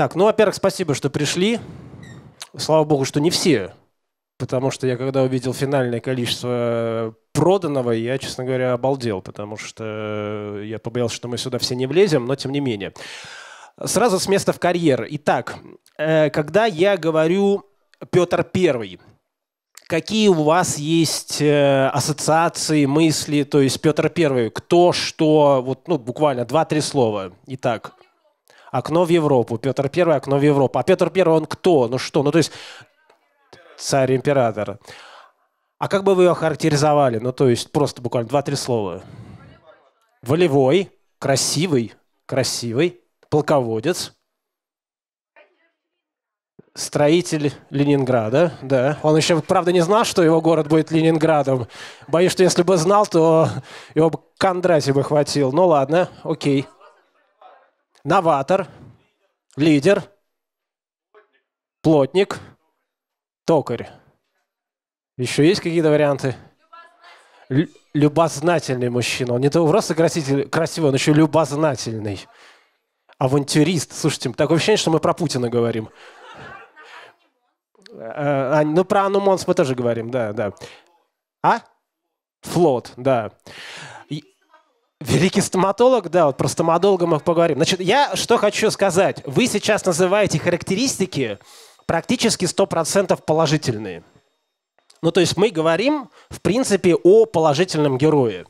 Так, ну, во-первых, спасибо, что пришли. Слава богу, что не все. Потому что я, когда увидел финальное количество э, проданного, я, честно говоря, обалдел, потому что э, я побоялся, что мы сюда все не влезем, но тем не менее. Сразу с места в карьер. Итак, э, когда я говорю Петр Первый, какие у вас есть ассоциации, мысли, то есть Петр Первый, кто, что, вот, ну, буквально два-три слова. Итак окно в Европу. Петр Первый, окно в Европу. А Петр Первый, он кто? Ну что? Ну то есть царь-император. А как бы вы его охарактеризовали? Ну то есть просто буквально два-три слова. Волевой, красивый, красивый, полководец, строитель Ленинграда, да. Он еще, правда, не знал, что его город будет Ленинградом. Боюсь, что если бы знал, то его бы Кондратий бы хватил. Ну ладно, окей новатор, лидер, плотник, токарь. Еще есть какие-то варианты? Любознательный мужчина. Он не то просто краситель, красивый, он еще любознательный. Авантюрист. Слушайте, такое ощущение, что мы про Путина говорим. А, ну, про Анумонс мы тоже говорим, да, да. А? Флот, да. Великий стоматолог, да, вот про стоматолога мы поговорим. Значит, я что хочу сказать. Вы сейчас называете характеристики практически 100% положительные. Ну, то есть мы говорим, в принципе, о положительном герое.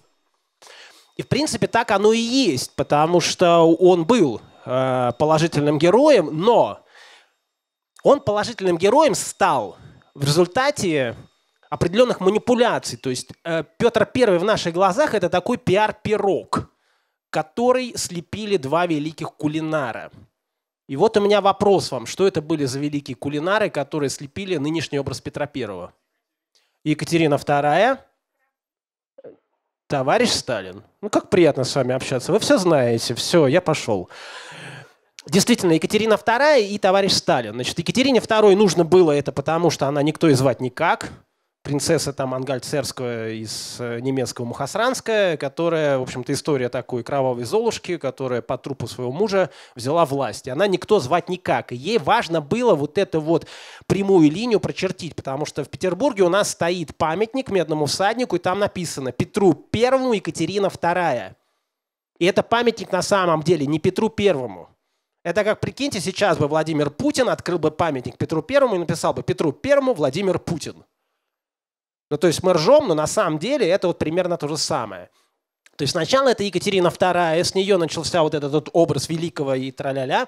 И, в принципе, так оно и есть, потому что он был э, положительным героем, но он положительным героем стал в результате определенных манипуляций. То есть э, Петр I в наших глазах это такой пиар-пирог, который слепили два великих кулинара. И вот у меня вопрос вам, что это были за великие кулинары, которые слепили нынешний образ Петра I? Екатерина II, товарищ Сталин. Ну, как приятно с вами общаться. Вы все знаете. Все, я пошел. Действительно, Екатерина II и товарищ Сталин. Значит, Екатерине II нужно было это потому, что она никто и звать никак принцесса там Ангальцерская из э, немецкого Мухасранская, которая, в общем-то, история такой кровавой Золушки, которая по трупу своего мужа взяла власть. И она никто звать никак. И ей важно было вот эту вот прямую линию прочертить, потому что в Петербурге у нас стоит памятник медному всаднику, и там написано «Петру Первому, Екатерина Вторая». И это памятник на самом деле не Петру Первому, это как, прикиньте, сейчас бы Владимир Путин открыл бы памятник Петру Первому и написал бы «Петру Первому Владимир Путин». Ну, то есть мы ржем, но на самом деле это вот примерно то же самое. То есть сначала это Екатерина II, с нее начался вот этот, этот образ великого и траля-ля.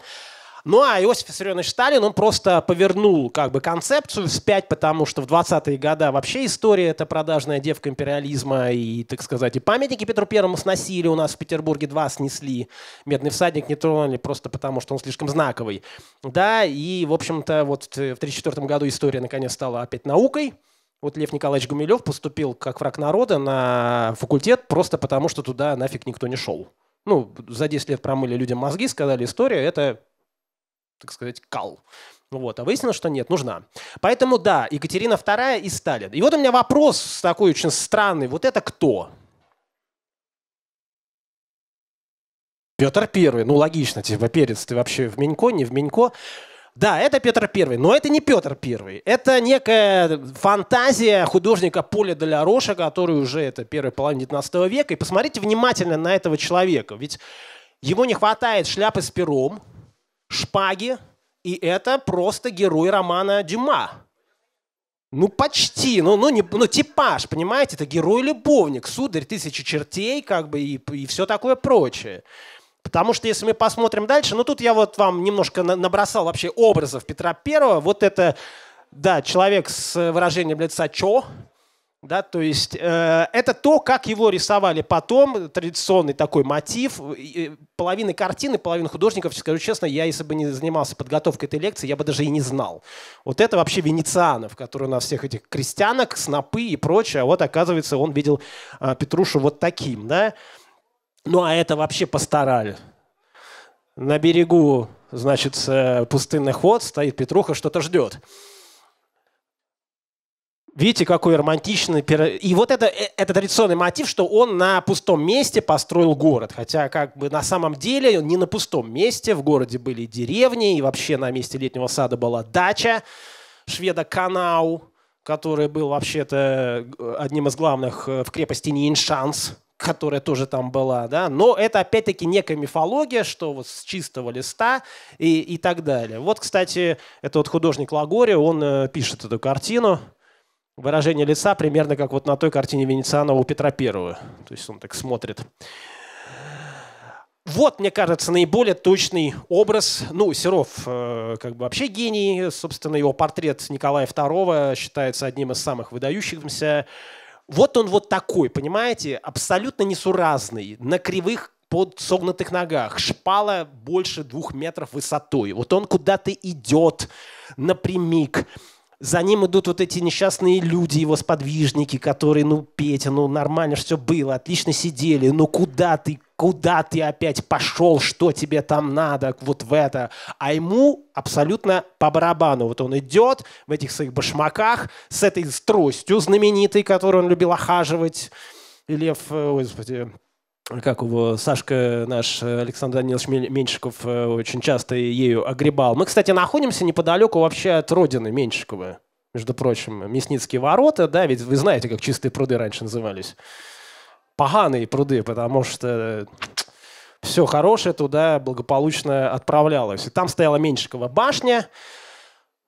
Ну а Иосиф Виссарионович Сталин, он просто повернул как бы концепцию вспять, потому что в 20-е годы вообще история это продажная девка империализма, и, так сказать, и памятники Петру Первому сносили, у нас в Петербурге два снесли, «Медный всадник» не тронули просто потому, что он слишком знаковый. Да, и, в общем-то, вот в 1934 году история наконец стала опять наукой, вот Лев Николаевич Гумилев поступил как враг народа на факультет просто потому, что туда нафиг никто не шел. Ну, за 10 лет промыли людям мозги, сказали, история – это, так сказать, кал. Вот, а выяснилось, что нет, нужна. Поэтому да, Екатерина II и Сталин. И вот у меня вопрос такой очень странный. Вот это кто? Петр Первый. Ну, логично, типа, перец ты вообще в Менько, не в Менько. Да, это Петр Первый, но это не Петр Первый. Это некая фантазия художника Поля Деляроша, который уже это первая половина 19 века. И посмотрите внимательно на этого человека. Ведь ему не хватает шляпы с пером, шпаги, и это просто герой романа Дюма. Ну, почти, ну, ну, не, ну, типаж, понимаете, это герой-любовник, сударь тысячи чертей, как бы, и, и все такое прочее. Потому что если мы посмотрим дальше, ну тут я вот вам немножко набросал вообще образов Петра Первого. Вот это, да, человек с э, выражением лица «чо», да, то есть э, это то, как его рисовали потом, традиционный такой мотив. Э, э, половины картины, половина художников, скажу честно, я, если бы не занимался подготовкой этой лекции, я бы даже и не знал. Вот это вообще венецианов, которые у нас всех этих крестьянок, снопы и прочее. А вот, оказывается, он видел э, Петрушу вот таким, да. Ну а это вообще пастораль. На берегу, значит, э, пустынный ход стоит Петруха, что-то ждет. Видите, какой романтичный. И вот это, э, это традиционный мотив, что он на пустом месте построил город. Хотя, как бы на самом деле, он не на пустом месте. В городе были деревни, и вообще на месте летнего сада была дача шведа Канау, который был вообще-то э, одним из главных в крепости Ниншанс которая тоже там была, да, но это опять-таки некая мифология, что вот с чистого листа и, и так далее. Вот, кстати, это вот художник Лагори, он э, пишет эту картину, выражение лица примерно как вот на той картине Венецианова у Петра Первого, то есть он так смотрит. Вот, мне кажется, наиболее точный образ. Ну, Серов э, как бы вообще гений. Собственно, его портрет Николая II считается одним из самых выдающихся вот он вот такой, понимаете, абсолютно несуразный, на кривых под согнутых ногах, шпала больше двух метров высотой. Вот он куда-то идет напрямик. За ним идут вот эти несчастные люди, его сподвижники, которые, ну, Петя, ну, нормально все было, отлично сидели, ну, куда ты, куда ты опять пошел, что тебе там надо, вот в это. А ему абсолютно по барабану. Вот он идет в этих своих башмаках с этой с тростью знаменитой, которую он любил охаживать. И Лев, э, господи, как его Сашка наш э, Александр Данилович Меньшиков э, очень часто ею огребал. Мы, кстати, находимся неподалеку вообще от родины Меньшикова. Между прочим, Мясницкие ворота, да, ведь вы знаете, как чистые пруды раньше назывались поганые пруды, потому что э, все хорошее туда благополучно отправлялось. И там стояла Меньшикова башня,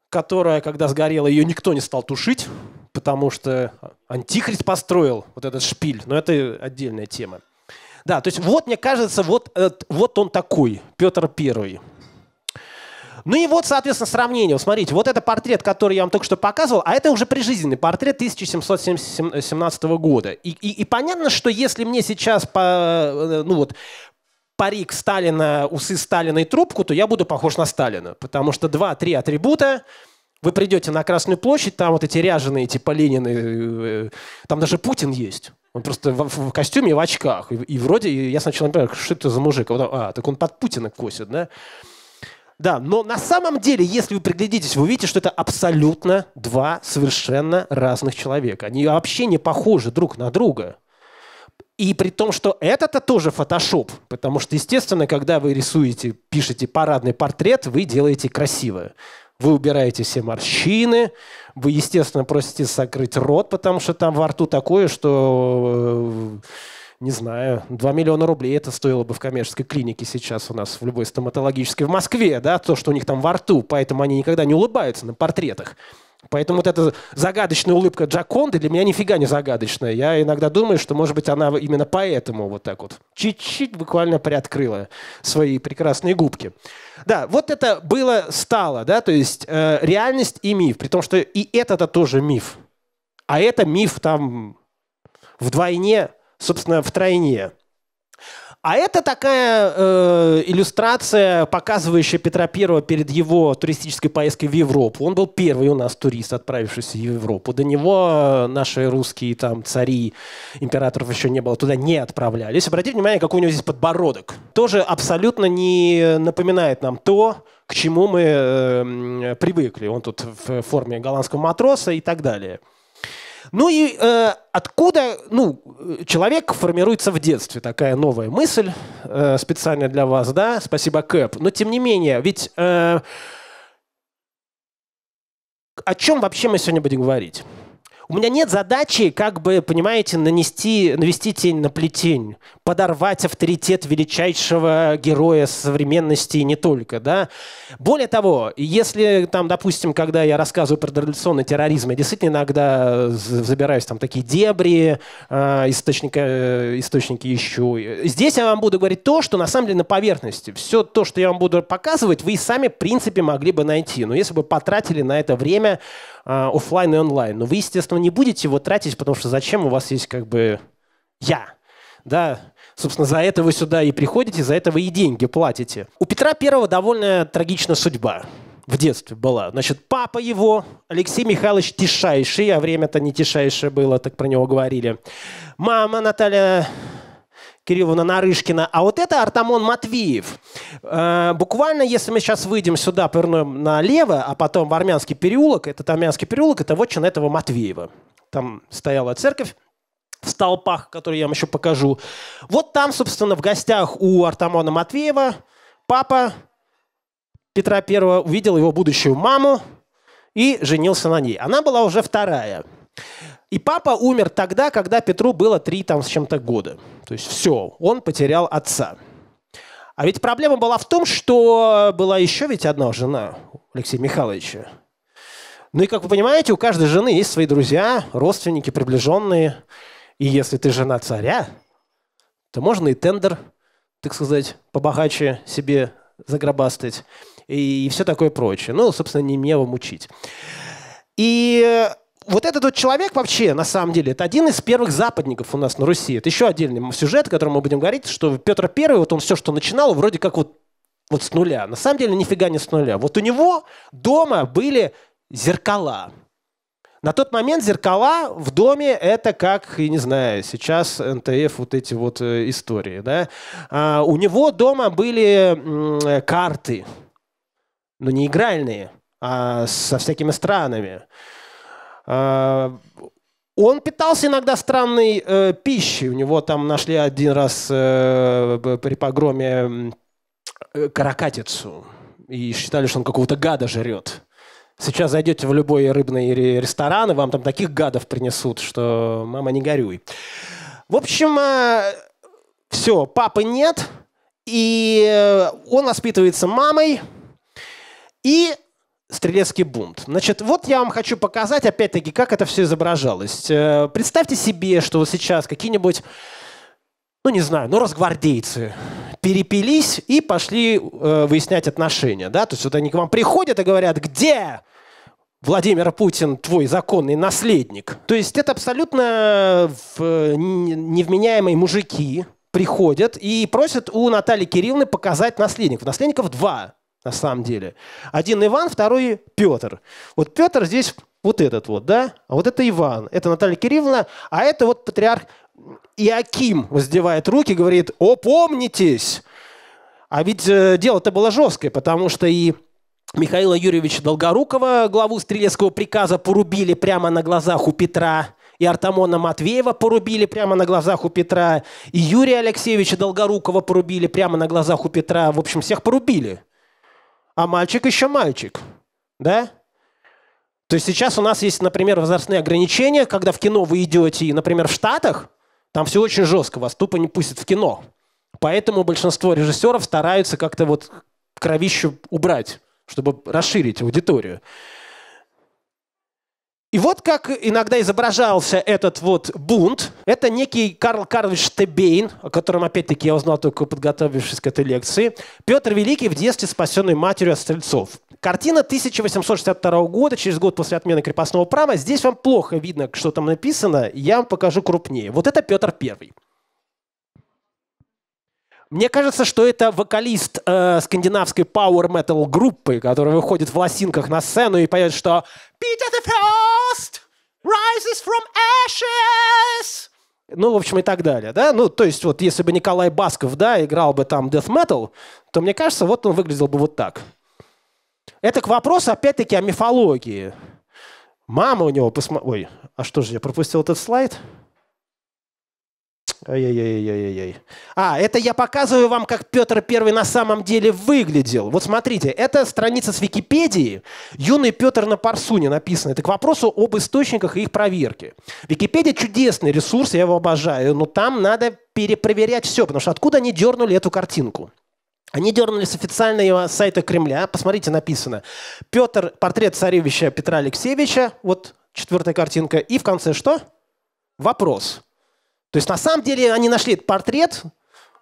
которая, когда сгорела, ее никто не стал тушить, потому что Антихрист построил вот этот шпиль. Но это отдельная тема. Да, то есть вот, мне кажется, вот, э, вот он такой, Петр Первый. Ну и вот, соответственно, сравнение. Смотрите, вот это портрет, который я вам только что показывал, а это уже прижизненный портрет 1717 года. И, и, и понятно, что если мне сейчас по, э, ну вот, парик Сталина, усы Сталина и трубку, то я буду похож на Сталина. Потому что два-три атрибута, вы придете на Красную площадь, там вот эти ряженые, типа Ленины, э, э, там даже Путин есть. Он просто в, в костюме в очках. И, и вроде я сначала не понимаю, что это за мужик. А, а так он под Путина косит, да? Да, но на самом деле, если вы приглядитесь, вы увидите, что это абсолютно два совершенно разных человека. Они вообще не похожи друг на друга. И при том, что это-то тоже фотошоп, потому что, естественно, когда вы рисуете, пишете парадный портрет, вы делаете красивое. Вы убираете все морщины, вы, естественно, просите закрыть рот, потому что там во рту такое, что э, не знаю, 2 миллиона рублей это стоило бы в коммерческой клинике сейчас у нас, в любой стоматологической в Москве, да, то, что у них там во рту, поэтому они никогда не улыбаются на портретах. Поэтому вот эта загадочная улыбка Джаконды для меня нифига не загадочная. Я иногда думаю, что, может быть, она именно поэтому вот так вот чуть-чуть буквально приоткрыла свои прекрасные губки. Да, вот это было, стало, да, то есть э, реальность и миф, при том, что и это-то тоже миф. А это миф там вдвойне собственно, в тройне. А это такая э, иллюстрация, показывающая Петра Первого перед его туристической поездкой в Европу. Он был первый у нас турист, отправившийся в Европу. До него э, наши русские там цари, императоров еще не было, туда не отправлялись. Обратите внимание, какой у него здесь подбородок. Тоже абсолютно не напоминает нам то, к чему мы э, привыкли. Он тут в форме голландского матроса и так далее. Ну и э, откуда ну, человек формируется в детстве? Такая новая мысль э, специально для вас, да? Спасибо, Кэп. Но тем не менее, ведь... Э, о чем вообще мы сегодня будем говорить? У меня нет задачи, как бы, понимаете, нанести, навести тень на плетень, подорвать авторитет величайшего героя современности и не только, да. Более того, если там, допустим, когда я рассказываю про революционный терроризм, я действительно иногда забираюсь там такие дебри, а, э, источника, источники ищу. Здесь я вам буду говорить то, что на самом деле на поверхности. Все то, что я вам буду показывать, вы и сами, в принципе, могли бы найти. Но если бы потратили на это время а, офлайн и онлайн. Но вы, естественно, соответственно, не будете его тратить, потому что зачем у вас есть как бы я, да, Собственно, за это вы сюда и приходите, за это вы и деньги платите. У Петра Первого довольно трагичная судьба в детстве была. Значит, папа его, Алексей Михайлович Тишайший, а время-то не Тишайшее было, так про него говорили. Мама Наталья Кирилла Нарышкина. А вот это Артамон Матвеев. Э, буквально, если мы сейчас выйдем сюда, повернем налево, а потом в Армянский переулок, этот Армянский переулок, это вотчина этого Матвеева. Там стояла церковь в столпах, которые я вам еще покажу. Вот там, собственно, в гостях у Артамона Матвеева папа Петра Первого увидел его будущую маму и женился на ней. Она была уже вторая. И папа умер тогда, когда Петру было три там с чем-то года. То есть все, он потерял отца. А ведь проблема была в том, что была еще ведь одна жена Алексея Михайловича. Ну и, как вы понимаете, у каждой жены есть свои друзья, родственники, приближенные. И если ты жена царя, то можно и тендер, так сказать, побогаче себе заграбастать и, все такое прочее. Ну, собственно, не мне вам учить. И э, вот этот вот человек вообще, на самом деле, это один из первых западников у нас на Руси. Это еще отдельный сюжет, о котором мы будем говорить, что Петр Первый, вот он все, что начинал, вроде как вот, вот с нуля. На самом деле нифига не с нуля. Вот у него дома были зеркала. На тот момент зеркала в доме это как, я не знаю, сейчас НТФ вот эти вот э, истории, да. А у него дома были карты, но ну, не игральные, а со всякими странами. Э, он питался иногда странной э, пищей. У него там нашли один раз э, при погроме э, каракатицу. И считали, что он какого-то гада жрет. Сейчас зайдете в любой рыбный ресторан, и вам там таких гадов принесут, что мама не горюй. В общем, э, все, папы нет. И э, он воспитывается мамой. И Стрелецкий бунт. Значит, вот я вам хочу показать, опять-таки, как это все изображалось. Э, представьте себе, что вот сейчас какие-нибудь, ну не знаю, ну разгвардейцы перепились и пошли э, выяснять отношения, да, то есть вот они к вам приходят и говорят, где Владимир Путин твой законный наследник. То есть это абсолютно э, невменяемые мужики приходят и просят у Натальи Кирилловны показать наследников. Наследников два на самом деле. Один Иван, второй Петр. Вот Петр здесь вот этот вот, да? А вот это Иван, это Наталья Кирилловна, а это вот патриарх Иаким воздевает руки, говорит, о, помнитесь! А ведь э, дело-то было жесткое, потому что и Михаила Юрьевича Долгорукова, главу Стрелецкого приказа, порубили прямо на глазах у Петра, и Артамона Матвеева порубили прямо на глазах у Петра, и Юрия Алексеевича Долгорукова порубили прямо на глазах у Петра. В общем, всех порубили а мальчик еще мальчик, да? То есть сейчас у нас есть, например, возрастные ограничения, когда в кино вы идете, и, например, в Штатах, там все очень жестко, вас тупо не пустят в кино. Поэтому большинство режиссеров стараются как-то вот кровищу убрать, чтобы расширить аудиторию. И вот как иногда изображался этот вот бунт, это некий Карл Карлович Тебейн, о котором, опять-таки, я узнал только подготовившись к этой лекции, Петр Великий в детстве спасенный матерью от стрельцов. Картина 1862 года, через год после отмены крепостного права. Здесь вам плохо видно, что там написано, я вам покажу крупнее. Вот это Петр Первый. Мне кажется, что это вокалист э, скандинавской power metal группы, который выходит в лосинках на сцену и поет, что «Peter the First rises from ashes!» Ну, в общем, и так далее, да? Ну, то есть, вот если бы Николай Басков, да, играл бы там death metal, то, мне кажется, вот он выглядел бы вот так. Это к вопросу, опять-таки, о мифологии. Мама у него посмотрела... Ой, а что же, я пропустил этот слайд? Ай-яй-яй-яй-яй. А, это я показываю вам, как Петр Первый на самом деле выглядел. Вот смотрите, это страница с Википедии. Юный Петр на Парсуне написано. Это к вопросу об источниках и их проверке. Википедия чудесный ресурс, я его обожаю, но там надо перепроверять все, потому что откуда они дернули эту картинку? Они дернули с официального сайта Кремля. Посмотрите, написано. Петр, портрет царевича Петра Алексеевича, вот четвертая картинка. И в конце что? Вопрос. То есть на самом деле они нашли этот портрет,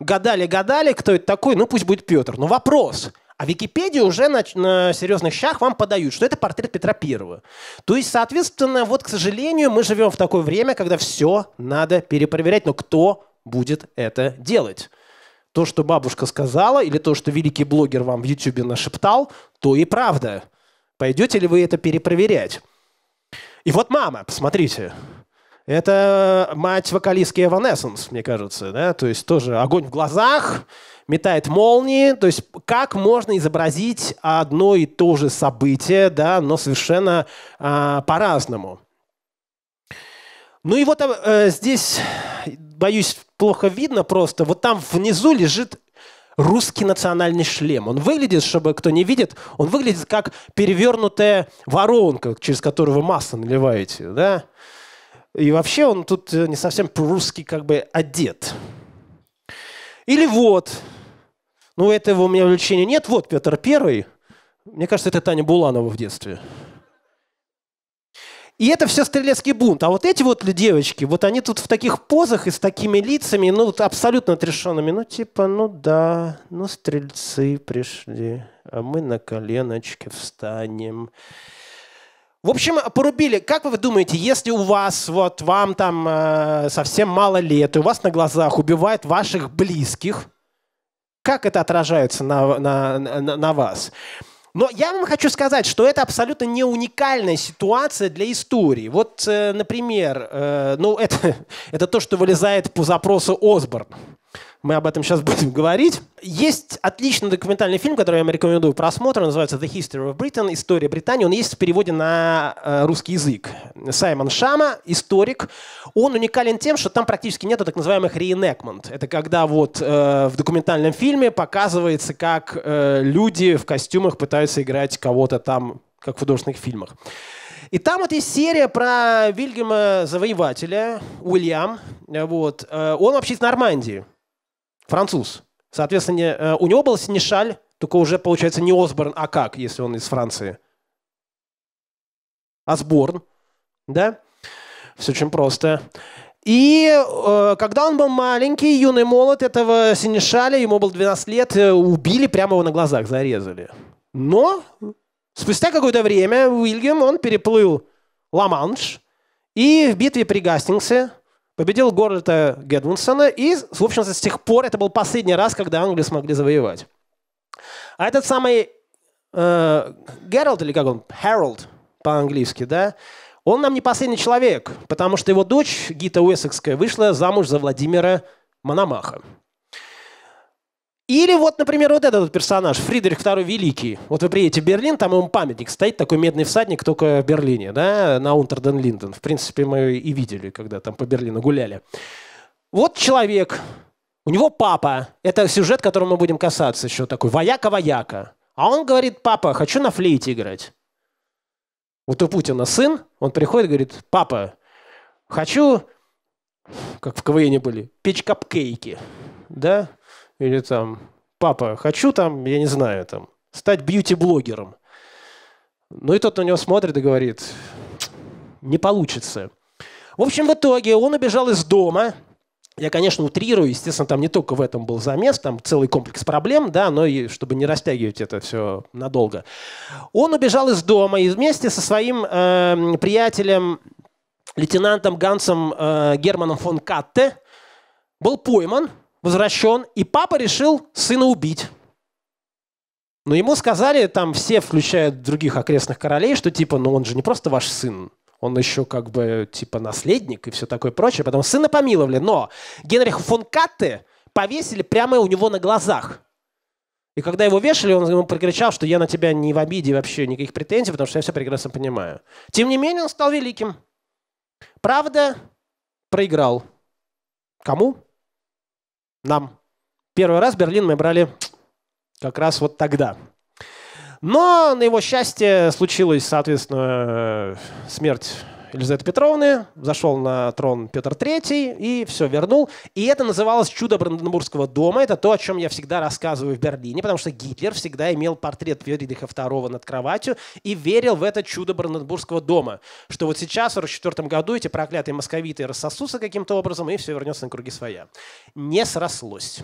гадали-гадали, кто это такой, ну пусть будет Петр. Но вопрос, а Википедия уже на, на серьезных щах вам подают, что это портрет Петра Первого. То есть, соответственно, вот, к сожалению, мы живем в такое время, когда все надо перепроверять. Но кто будет это делать? То, что бабушка сказала, или то, что великий блогер вам в Ютубе нашептал, то и правда. Пойдете ли вы это перепроверять? И вот мама, посмотрите, это э, мать вокалистки Evanescence, мне кажется, да, то есть тоже огонь в глазах, метает молнии, то есть как можно изобразить одно и то же событие, да, но совершенно а, по-разному. Ну и вот э, здесь, боюсь, плохо видно просто, вот там внизу лежит русский национальный шлем. Он выглядит, чтобы кто не видит, он выглядит как перевернутая воронка, через которую вы масло наливаете, да? И вообще он тут э, не совсем по-русски как бы одет. Или вот, ну этого у меня влечения нет, вот Петр Первый. Мне кажется, это Таня Буланова в детстве. И это все стрелецкий бунт. А вот эти вот девочки, вот они тут в таких позах и с такими лицами, ну, вот абсолютно отрешенными. Ну, типа, ну да, ну, стрельцы пришли, а мы на коленочке встанем. В общем, порубили. Как вы думаете, если у вас, вот вам там э, совсем мало лет, и у вас на глазах убивают ваших близких, как это отражается на, на, на, на вас? Но я вам хочу сказать, что это абсолютно не уникальная ситуация для истории. Вот, э, например, э, ну это, это то, что вылезает по запросу Осборн. Мы об этом сейчас будем говорить. Есть отличный документальный фильм, который я вам рекомендую просмотр. Он называется «The History of Britain. История Британии». Он есть в переводе на э, русский язык. Саймон Шама, историк. Он уникален тем, что там практически нету так называемых реенекмент. Это когда вот э, в документальном фильме показывается, как э, люди в костюмах пытаются играть кого-то там, как в художественных фильмах. И там вот есть серия про Вильгема Завоевателя, Уильям. Вот. Э, он вообще из Нормандии француз. Соответственно, э, у него был Синишаль, только уже, получается, не Осборн, а как, если он из Франции? Осборн, да? Все очень просто. И э, когда он был маленький, юный молод этого Синишаля, ему было 12 лет, э, убили прямо его на глазах, зарезали. Но спустя какое-то время Уильям, он переплыл Ла-Манш, и в битве при Гастингсе победил Горольда Гедмунсона, и, в общем-то, с тех пор это был последний раз, когда Англию смогли завоевать. А этот самый э, или как он, Хэролд по-английски, да, он нам не последний человек, потому что его дочь, Гита Уэссекская, вышла замуж за Владимира Мономаха. Или вот, например, вот этот персонаж, Фридрих II Великий. Вот вы приедете в Берлин, там ему памятник стоит, такой медный всадник, только в Берлине, да, на Унтерден-Линден. В принципе, мы и видели, когда там по Берлину гуляли. Вот человек, у него папа. Это сюжет, которым мы будем касаться еще такой. Вояка-вояка. А он говорит, папа, хочу на флейте играть. Вот у Путина сын, он приходит и говорит, папа, хочу, как в КВН были, печь капкейки. Да? Или там, папа, хочу там, я не знаю, там, стать бьюти-блогером. Ну и тот на него смотрит и говорит, не получится. В общем, в итоге он убежал из дома. Я, конечно, утрирую, естественно, там не только в этом был замес, там целый комплекс проблем, да, но и чтобы не растягивать это все надолго. Он убежал из дома и вместе со своим э, приятелем, лейтенантом Гансом э, Германом фон Катте, был пойман – возвращен, и папа решил сына убить. Но ему сказали там все, включая других окрестных королей, что типа, ну он же не просто ваш сын, он еще как бы типа наследник и все такое прочее. Потом сына помиловали, но Генриха фон Катте повесили прямо у него на глазах. И когда его вешали, он ему прокричал, что я на тебя не в обиде вообще никаких претензий, потому что я все прекрасно понимаю. Тем не менее, он стал великим. Правда, проиграл. Кому? Нам. Первый раз Берлин мы брали как раз вот тогда. Но на его счастье случилась, соответственно, э, смерть Елизаветы Петровны, зашел на трон Петр III и все вернул. И это называлось «Чудо Бранденбургского дома». Это то, о чем я всегда рассказываю в Берлине, потому что Гитлер всегда имел портрет Фридриха II над кроватью и верил в это чудо Бранденбургского дома, что вот сейчас, в 1944 году, эти проклятые московиты рассосутся каким-то образом, и все вернется на круги своя. Не срослось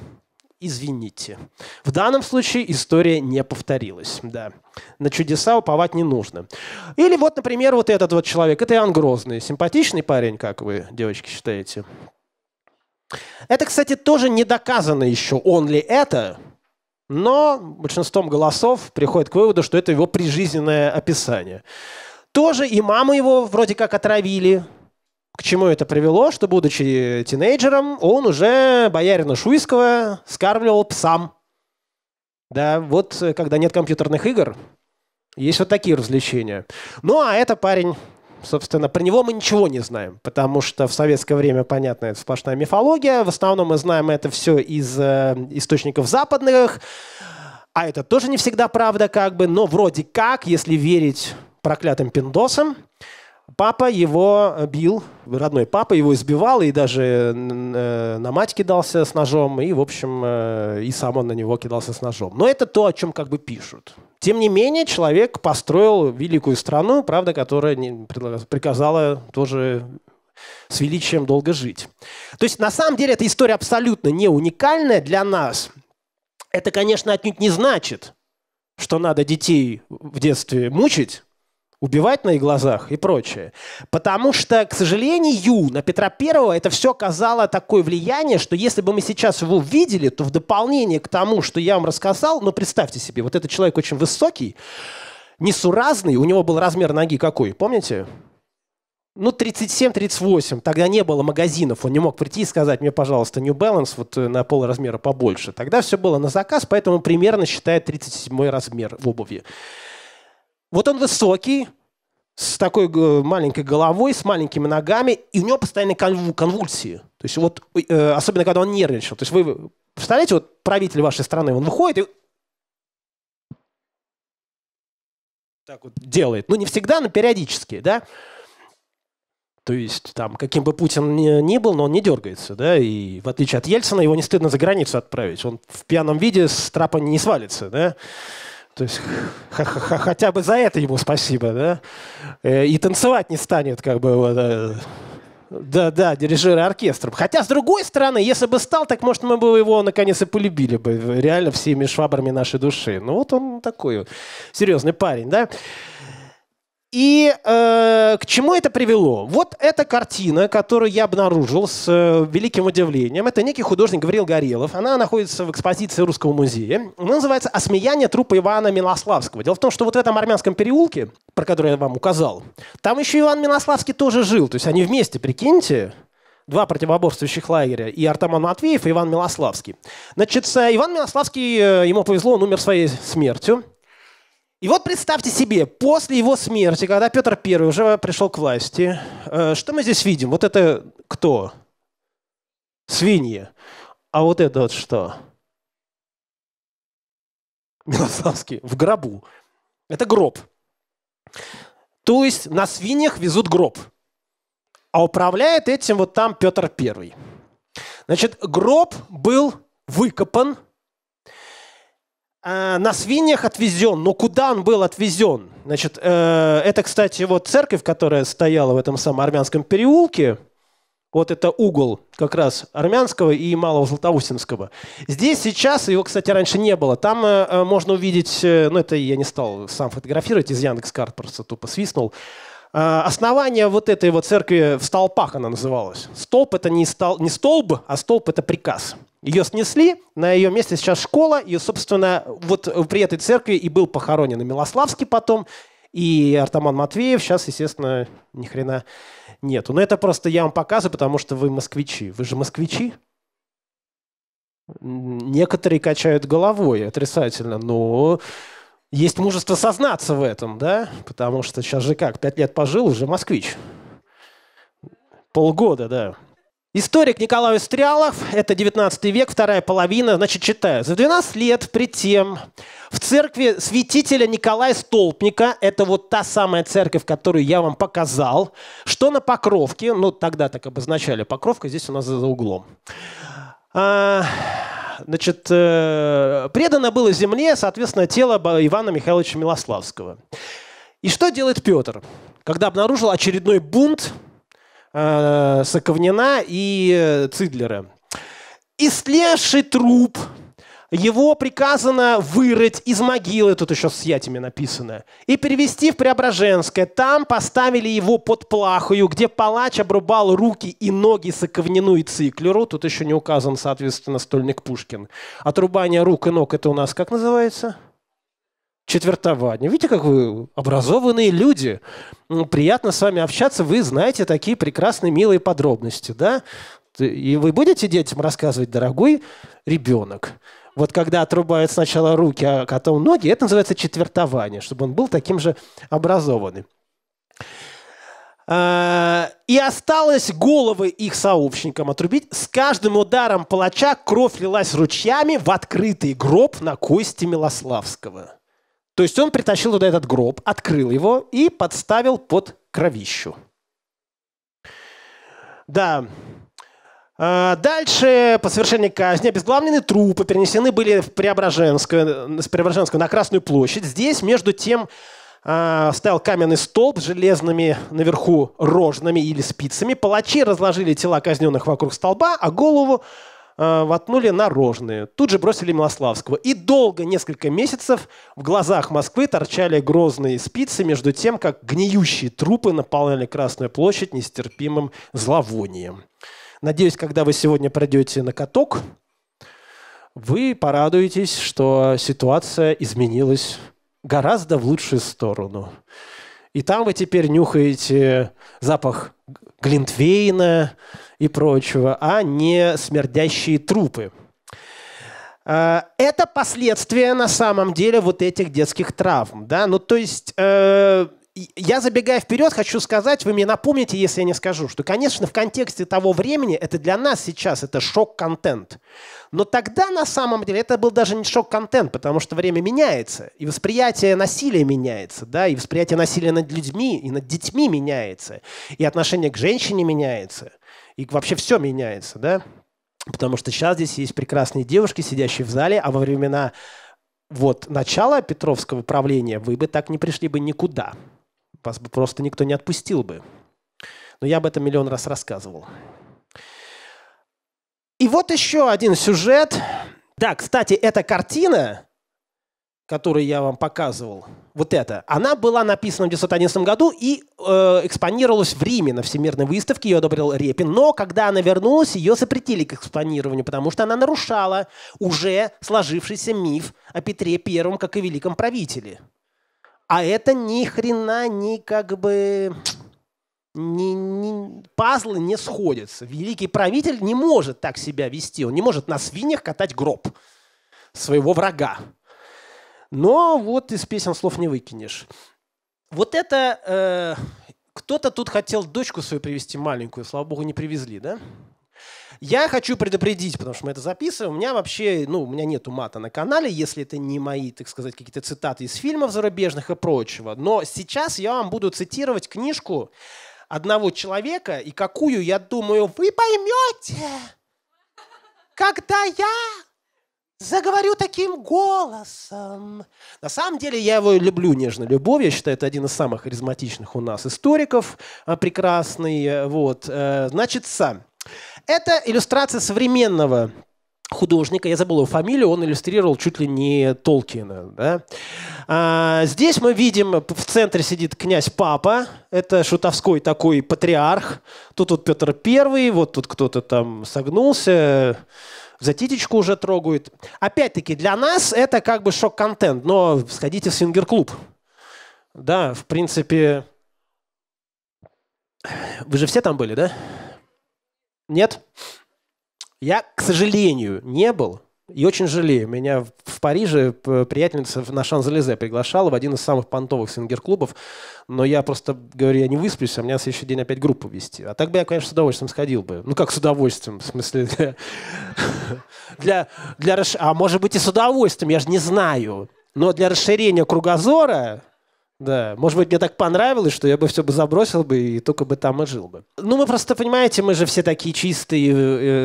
извините. В данном случае история не повторилась. Да. На чудеса уповать не нужно. Или вот, например, вот этот вот человек. Это Иоанн Грозный. Симпатичный парень, как вы, девочки, считаете? Это, кстати, тоже не доказано еще, он ли это, но большинством голосов приходит к выводу, что это его прижизненное описание. Тоже и маму его вроде как отравили, к чему это привело? Что, будучи тинейджером, он уже боярина Шуйского скармливал псам. Да, вот э, когда нет компьютерных игр, есть вот такие развлечения. Ну, а это парень собственно, про него мы ничего не знаем, потому что в советское время, понятно, это сплошная мифология. В основном мы знаем это все из э, источников западных, а это тоже не всегда правда, как бы, но вроде как, если верить проклятым пиндосам, Папа его э, бил, родной папа его избивал и даже э, на мать кидался с ножом, и, в общем, э, и сам он на него кидался с ножом. Но это то, о чем как бы пишут. Тем не менее, человек построил великую страну, правда, которая приказала тоже с величием долго жить. То есть, на самом деле, эта история абсолютно не уникальная для нас. Это, конечно, отнюдь не значит, что надо детей в детстве мучить, убивать на их глазах и прочее. Потому что, к сожалению, на Петра Первого это все оказало такое влияние, что если бы мы сейчас его видели, то в дополнение к тому, что я вам рассказал, ну представьте себе, вот этот человек очень высокий, несуразный, у него был размер ноги какой, помните? ну, 37-38, тогда не было магазинов, он не мог прийти и сказать, мне, пожалуйста, New Balance вот э, на пол размера побольше. Тогда все было на заказ, поэтому примерно считает 37 размер в обуви. Вот он высокий, с такой э, маленькой головой, с маленькими ногами, и у него постоянные конвульсии. То есть вот, э, особенно когда он нервничал. То есть вы представляете, вот правитель вашей страны, он выходит и так вот делает. Ну, не всегда, но периодически, да. То есть, там, каким бы Путин ни, был, но он не дергается, да, и в отличие от Ельцина, его не стыдно за границу отправить. Он в пьяном виде с трапа не свалится, да. То есть хотя бы за это ему спасибо, да? Э, и танцевать не станет, как бы, вот, э, да, да, дирижеры оркестром. Хотя, с другой стороны, если бы стал, так, может, мы бы его, наконец, и полюбили бы. Реально всеми швабрами нашей души. Ну, вот он такой серьезный парень, да? И э, к чему это привело? Вот эта картина, которую я обнаружил с э, великим удивлением, это некий художник Гавриил Горелов. Она находится в экспозиции Русского музея. Она называется «Осмеяние трупа Ивана Милославского». Дело в том, что вот в этом армянском переулке, про который я вам указал, там еще Иван Милославский тоже жил. То есть они вместе, прикиньте, два противоборствующих лагеря, и Артаман Матвеев, и Иван Милославский. Значит, э, Иван Милославский, э, ему повезло, он умер своей смертью. И вот представьте себе, после его смерти, когда Петр I уже пришел к власти, э, что мы здесь видим? Вот это кто? Свиньи. А вот это вот что? Милославский. В гробу. Это гроб. То есть на свиньях везут гроб. А управляет этим вот там Петр I. Значит, гроб был выкопан – а, на свиньях отвезен, но ну, куда он был отвезен? Значит, э, это, кстати, вот церковь, которая стояла в этом самом армянском переулке, вот это угол как раз армянского и малого Златоустинского. Здесь сейчас, его, кстати, раньше не было, там э, э можно увидеть, э, ну это я не стал сам фотографировать, из Яндекс.Карт просто тупо свистнул, э, основание вот этой вот церкви в столпах она называлась. Столб – это не, стол, не столб, а столб – это приказ – ее снесли, на ее месте сейчас школа, и, собственно, вот при этой церкви и был похоронен и Милославский потом, и Артаман Матвеев. Сейчас, естественно, ни хрена нету. Но это просто я вам показываю, потому что вы москвичи. Вы же москвичи. Некоторые качают головой отрицательно, но есть мужество сознаться в этом, да? Потому что сейчас же как, пять лет пожил, уже москвич. Полгода, да. Историк Николай Устрялов, это 19 век, вторая половина, значит, читаю. За 12 лет при тем в церкви святителя Николая Столпника, это вот та самая церковь, которую я вам показал, что на Покровке, ну, тогда так обозначали Покровка, здесь у нас за углом. А, значит, э, предано было земле, соответственно, тело Ивана Михайловича Милославского. И что делает Петр, когда обнаружил очередной бунт – Э, Соковнина и э, Цидлера. «Истлевший труп его приказано вырыть из могилы, тут еще с ятями написано, и перевести в Преображенское. Там поставили его под плахую, где палач обрубал руки и ноги соковнину и циклеру. Тут еще не указан, соответственно, стольник Пушкин. Отрубание рук и ног – это у нас как называется? – четвертования. Видите, как вы образованные люди. Приятно с вами общаться. Вы знаете такие прекрасные, милые подробности, да? И вы будете детям рассказывать, дорогой ребенок, вот когда отрубают сначала руки, а потом ноги, это называется четвертование, чтобы он был таким же образованным. А, и осталось головы их сообщникам отрубить. С каждым ударом палача кровь лилась ручьями в открытый гроб на кости Милославского. То есть он притащил туда этот гроб, открыл его и подставил под кровищу. Да. А, дальше по совершении казни обезглавленные трупы перенесены были в Преображенскую, с Преображенскую на Красную площадь. Здесь, между тем, а, стоял каменный столб с железными наверху рожными или спицами. Палачи разложили тела казненных вокруг столба, а голову э, воткнули на Рожные. Тут же бросили Милославского. И долго, несколько месяцев, в глазах Москвы торчали грозные спицы между тем, как гниющие трупы наполняли Красную площадь нестерпимым зловонием. Надеюсь, когда вы сегодня пройдете на каток, вы порадуетесь, что ситуация изменилась гораздо в лучшую сторону. И там вы теперь нюхаете запах глинтвейна и прочего, а не смердящие трупы. А, это последствия на самом деле вот этих детских травм. Да? Ну, то есть э, я забегая вперед, хочу сказать, вы мне напомните, если я не скажу, что, конечно, в контексте того времени это для нас сейчас это шок-контент. Но тогда на самом деле это был даже не шок-контент, потому что время меняется, и восприятие насилия меняется, да, и восприятие насилия над людьми и над детьми меняется, и отношение к женщине меняется, и вообще все меняется, да. Потому что сейчас здесь есть прекрасные девушки, сидящие в зале, а во времена вот начала Петровского правления вы бы так не пришли бы никуда. Вас бы просто никто не отпустил бы. Но я об этом миллион раз рассказывал. И вот еще один сюжет. Да, кстати, эта картина, которую я вам показывал, вот эта, она была написана в 1911 году и э, экспонировалась в Риме на Всемирной выставке, ее одобрил Репин. Но когда она вернулась, ее запретили к экспонированию, потому что она нарушала уже сложившийся миф о Петре Первом как и великом правителе – а это ни хрена ни как бы не, не, пазлы не сходятся. Великий правитель не может так себя вести. Он не может на свиньях катать гроб своего врага. Но вот из песен слов не выкинешь. Вот это э, кто-то тут хотел дочку свою привезти маленькую, слава богу, не привезли, да? Я хочу предупредить, потому что мы это записываем. У меня вообще, ну, у меня нету мата на канале, если это не мои, так сказать, какие-то цитаты из фильмов зарубежных и прочего. Но сейчас я вам буду цитировать книжку одного человека, и какую, я думаю, вы поймете, когда я заговорю таким голосом. На самом деле я его люблю нежно любовь. Я считаю, это один из самых харизматичных у нас историков а, прекрасный. Э, вот. Э, значит, сам. Это иллюстрация современного художника, я забыл его фамилию, он иллюстрировал чуть ли не Толкина. Да? А, здесь мы видим, в центре сидит князь Папа, это шутовской такой патриарх. Тут вот Петр Первый, вот тут кто-то там согнулся, за титечку уже трогают. Опять-таки, для нас это как бы шок-контент, но сходите в сингер клуб Да, в принципе... Вы же все там были, да? Да. Нет? Я, к сожалению, не был. И очень жалею. Меня в Париже э, приятельница на Шан-Залезе приглашала в один из самых понтовых сингер-клубов. Но я просто говорю, я не высплюсь, а мне на следующий день опять группу вести. А так бы я, конечно, с удовольствием сходил бы. Ну, как с удовольствием, в смысле... Для, для, для, а может быть и с удовольствием, я же не знаю. Но для расширения кругозора да, может быть, мне так понравилось, что я бы все бы забросил бы и только бы там и жил бы. Ну, мы просто, понимаете, мы же все такие чистые э,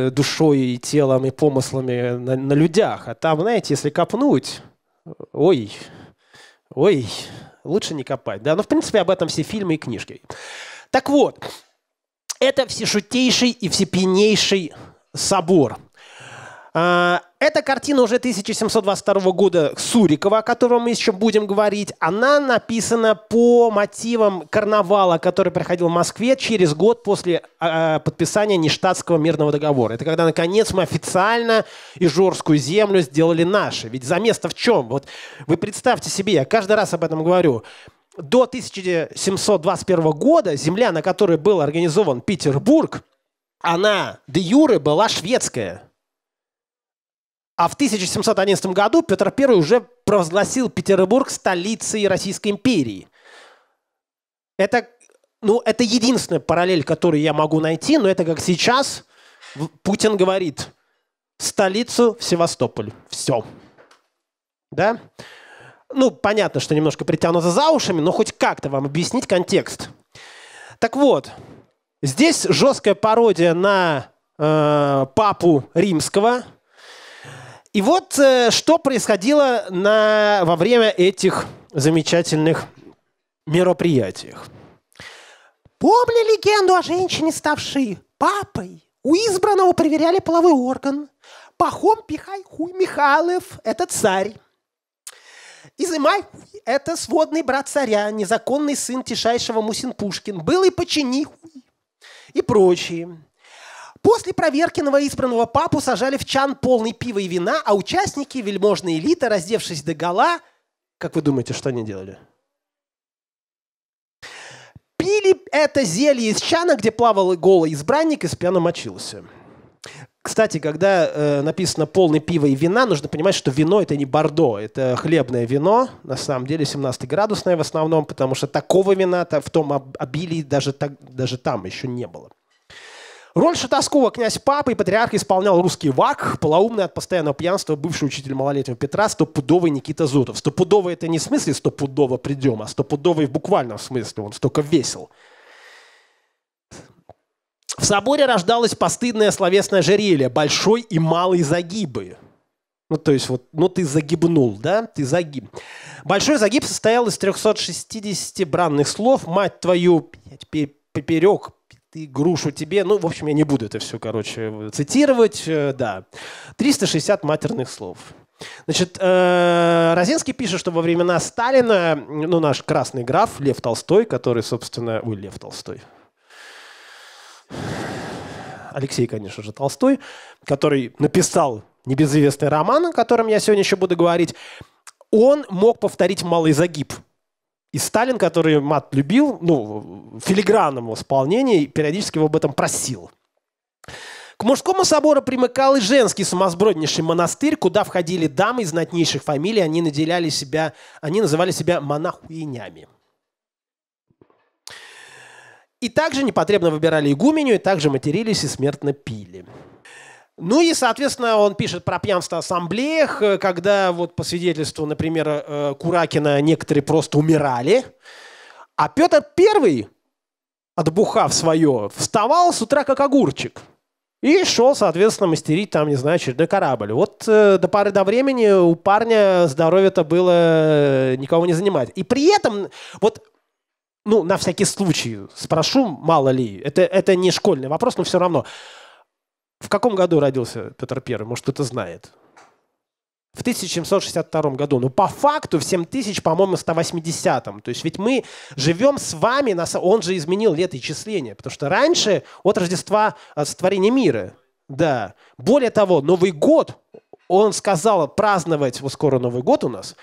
э, душой и телом и помыслами на, на людях. А там, знаете, если копнуть, ой, ой, лучше не копать. Да, ну, в принципе, об этом все фильмы и книжки. Так вот, это всешутейший и всепьянейший собор – а, эта картина уже 1722 года Сурикова, о котором мы еще будем говорить. Она написана по мотивам карнавала, который проходил в Москве через год после а, подписания Нештатского мирного договора. Это когда, наконец, мы официально Ижорскую землю сделали наши. Ведь за место в чем? Вот вы представьте себе, я каждый раз об этом говорю. До 1721 года земля, на которой был организован Петербург, она де юры была шведская. А в 1711 году Петр I уже провозгласил Петербург столицей Российской империи. Это, ну, это единственная параллель, которую я могу найти, но это как сейчас Путин говорит столицу в Севастополь. Все. Да? Ну, понятно, что немножко притянуто за ушами, но хоть как-то вам объяснить контекст. Так вот, здесь жесткая пародия на э, папу римского – и вот э, что происходило на, во время этих замечательных мероприятий. Помни легенду о женщине, ставшей папой. У избранного проверяли половой орган. Пахом пихай хуй Михайлов – это царь. Изымай – это сводный брат царя, незаконный сын тишайшего Мусин Пушкин, был и почини и прочие. После проверки новоизбранного папу сажали в чан полный пива и вина, а участники, вельможная элита, раздевшись до гола, как вы думаете, что они делали? Пили это зелье из чана, где плавал голый избранник и спьяно мочился. Кстати, когда э, написано «полный пиво и вина», нужно понимать, что вино – это не бордо, это хлебное вино, на самом деле 17-градусное в основном, потому что такого вина -то в том обилии даже, так, даже там еще не было. Роль Шатаскова князь папы и патриарх исполнял русский вак, полоумный от постоянного пьянства, бывший учитель малолетнего Петра, стопудовый Никита Зотов. Стопудовый это не в смысле стопудово придем, а стопудовый в буквальном смысле, он столько весел. В соборе рождалось постыдное словесное жерелье, большой и малый загибы. Ну, то есть, вот, ну, ты загибнул, да? Ты загиб. Большой загиб состоял из 360 бранных слов. Мать твою, поперек, ты грушу тебе. Ну, в общем, я не буду это все, короче, цитировать. Э, да. 360 матерных слов. Значит, э, Розинский пишет, что во времена Сталина, ну, наш красный граф Лев Толстой, который, собственно... Ой, Лев Толстой. Алексей, конечно же, Толстой, который написал небезызвестный роман, о котором я сегодня еще буду говорить, он мог повторить малый загиб – и Сталин, который мат любил, ну, в филигранном исполнении, периодически его об этом просил. К мужскому собору примыкал и женский самосброднейший монастырь, куда входили дамы из знатнейших фамилий, они наделяли себя, они называли себя монахуинями. И также непотребно выбирали игуменю, и также матерились и смертно пили. Ну и, соответственно, он пишет про пьянство ассамблеях, э, когда вот по свидетельству, например, э, Куракина некоторые просто умирали, а Петр Первый, отбухав свое, вставал с утра как огурчик и шел, соответственно, мастерить там, не знаю, очередной корабль. Вот э, до пары до времени у парня здоровье-то было э, никого не занимать. И при этом, вот ну, на всякий случай спрошу, мало ли, это, это не школьный вопрос, но все равно. В каком году родился Петр I? Может, кто-то знает. В 1762 году. Ну, по факту в 7000, по-моему, 180. То есть ведь мы живем с вами, на... он же изменил летоисчисление, потому что раньше от Рождества от э, сотворения мира. Да. Более того, Новый год, он сказал праздновать, вот скоро Новый год у нас,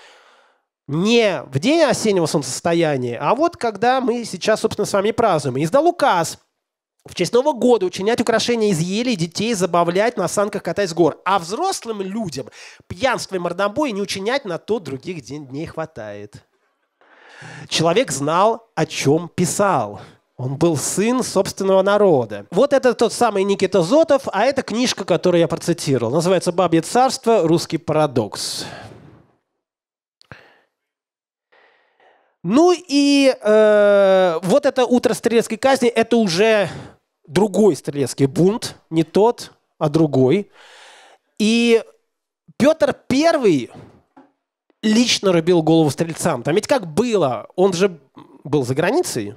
не в день осеннего солнцестояния, а вот когда мы сейчас, собственно, с вами празднуем. И издал указ – в честь Нового года учинять украшения из ели детей забавлять на санках катать с гор. А взрослым людям пьянство и мордобой не учинять на то других дней хватает. Человек знал, о чем писал. Он был сын собственного народа. Вот это тот самый Никита Зотов, а это книжка, которую я процитировал. Называется «Бабье царство. Русский парадокс». Ну и э, вот это утро стрелецкой казни, это уже другой стрелецкий бунт, не тот, а другой. И Петр Первый лично рубил голову стрельцам. Там ведь как было, он же был за границей,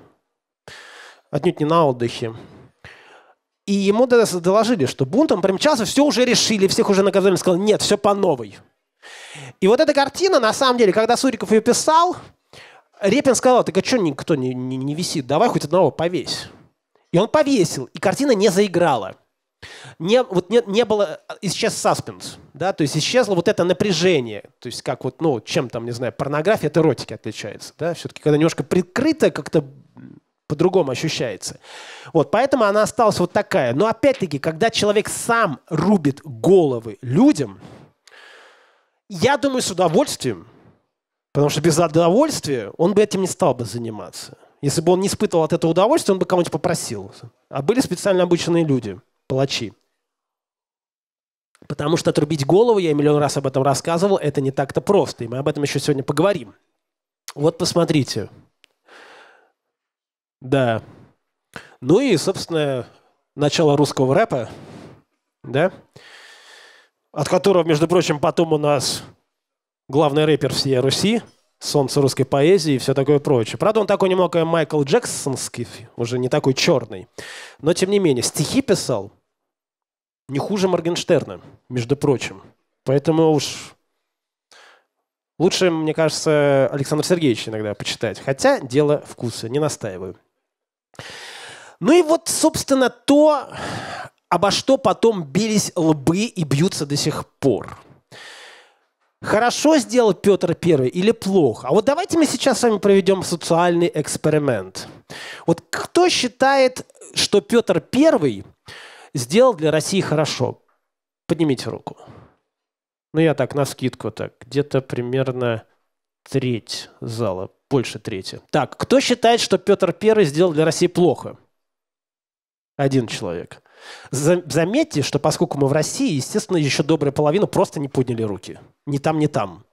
отнюдь не на отдыхе. И ему доложили, что бунтом примчался, все уже решили, всех уже наказали. Он сказал, нет, все по новой. И вот эта картина, на самом деле, когда Суриков ее писал, Репин сказал, так а что никто не, не, не висит, давай хоть одного повесь. И он повесил, и картина не заиграла. Не, вот не, не было, э, исчез саспенс, да, то есть исчезло вот это напряжение, то есть как вот, ну, чем там, не знаю, порнография от эротики отличается, да, все-таки когда немножко прикрыто, как-то по-другому ощущается. Вот, поэтому она осталась вот такая. Но опять-таки, когда человек сам рубит головы людям, я думаю, с удовольствием Потому что без удовольствия он бы этим не стал бы заниматься. Если бы он не испытывал от этого удовольствия, он бы кого нибудь попросил. А были специально обученные люди, палачи. Потому что отрубить голову, я миллион раз об этом рассказывал, это не так-то просто. И мы об этом еще сегодня поговорим. Вот посмотрите. Да. Ну и, собственно, начало русского рэпа, да, от которого, между прочим, потом у нас главный рэпер всей Руси, солнце русской поэзии и все такое прочее. Правда, он такой немного Майкл Джексонский, уже не такой черный. Но, тем не менее, стихи писал не хуже Моргенштерна, между прочим. Поэтому уж лучше, мне кажется, Александр Сергеевич иногда почитать. Хотя дело вкуса, не настаиваю. Ну и вот, собственно, то, обо что потом бились лбы и бьются до сих пор. Хорошо сделал Петр Первый или плохо? А вот давайте мы сейчас с вами проведем социальный эксперимент. Вот кто считает, что Петр Первый сделал для России хорошо? Поднимите руку. Ну, я так, на скидку, так, где-то примерно треть зала, больше трети. Так, кто считает, что Петр Первый сделал для России плохо? Один человек. Заметьте, что поскольку мы в России, естественно, еще добрая половина просто не подняли руки. Ни там, ни там.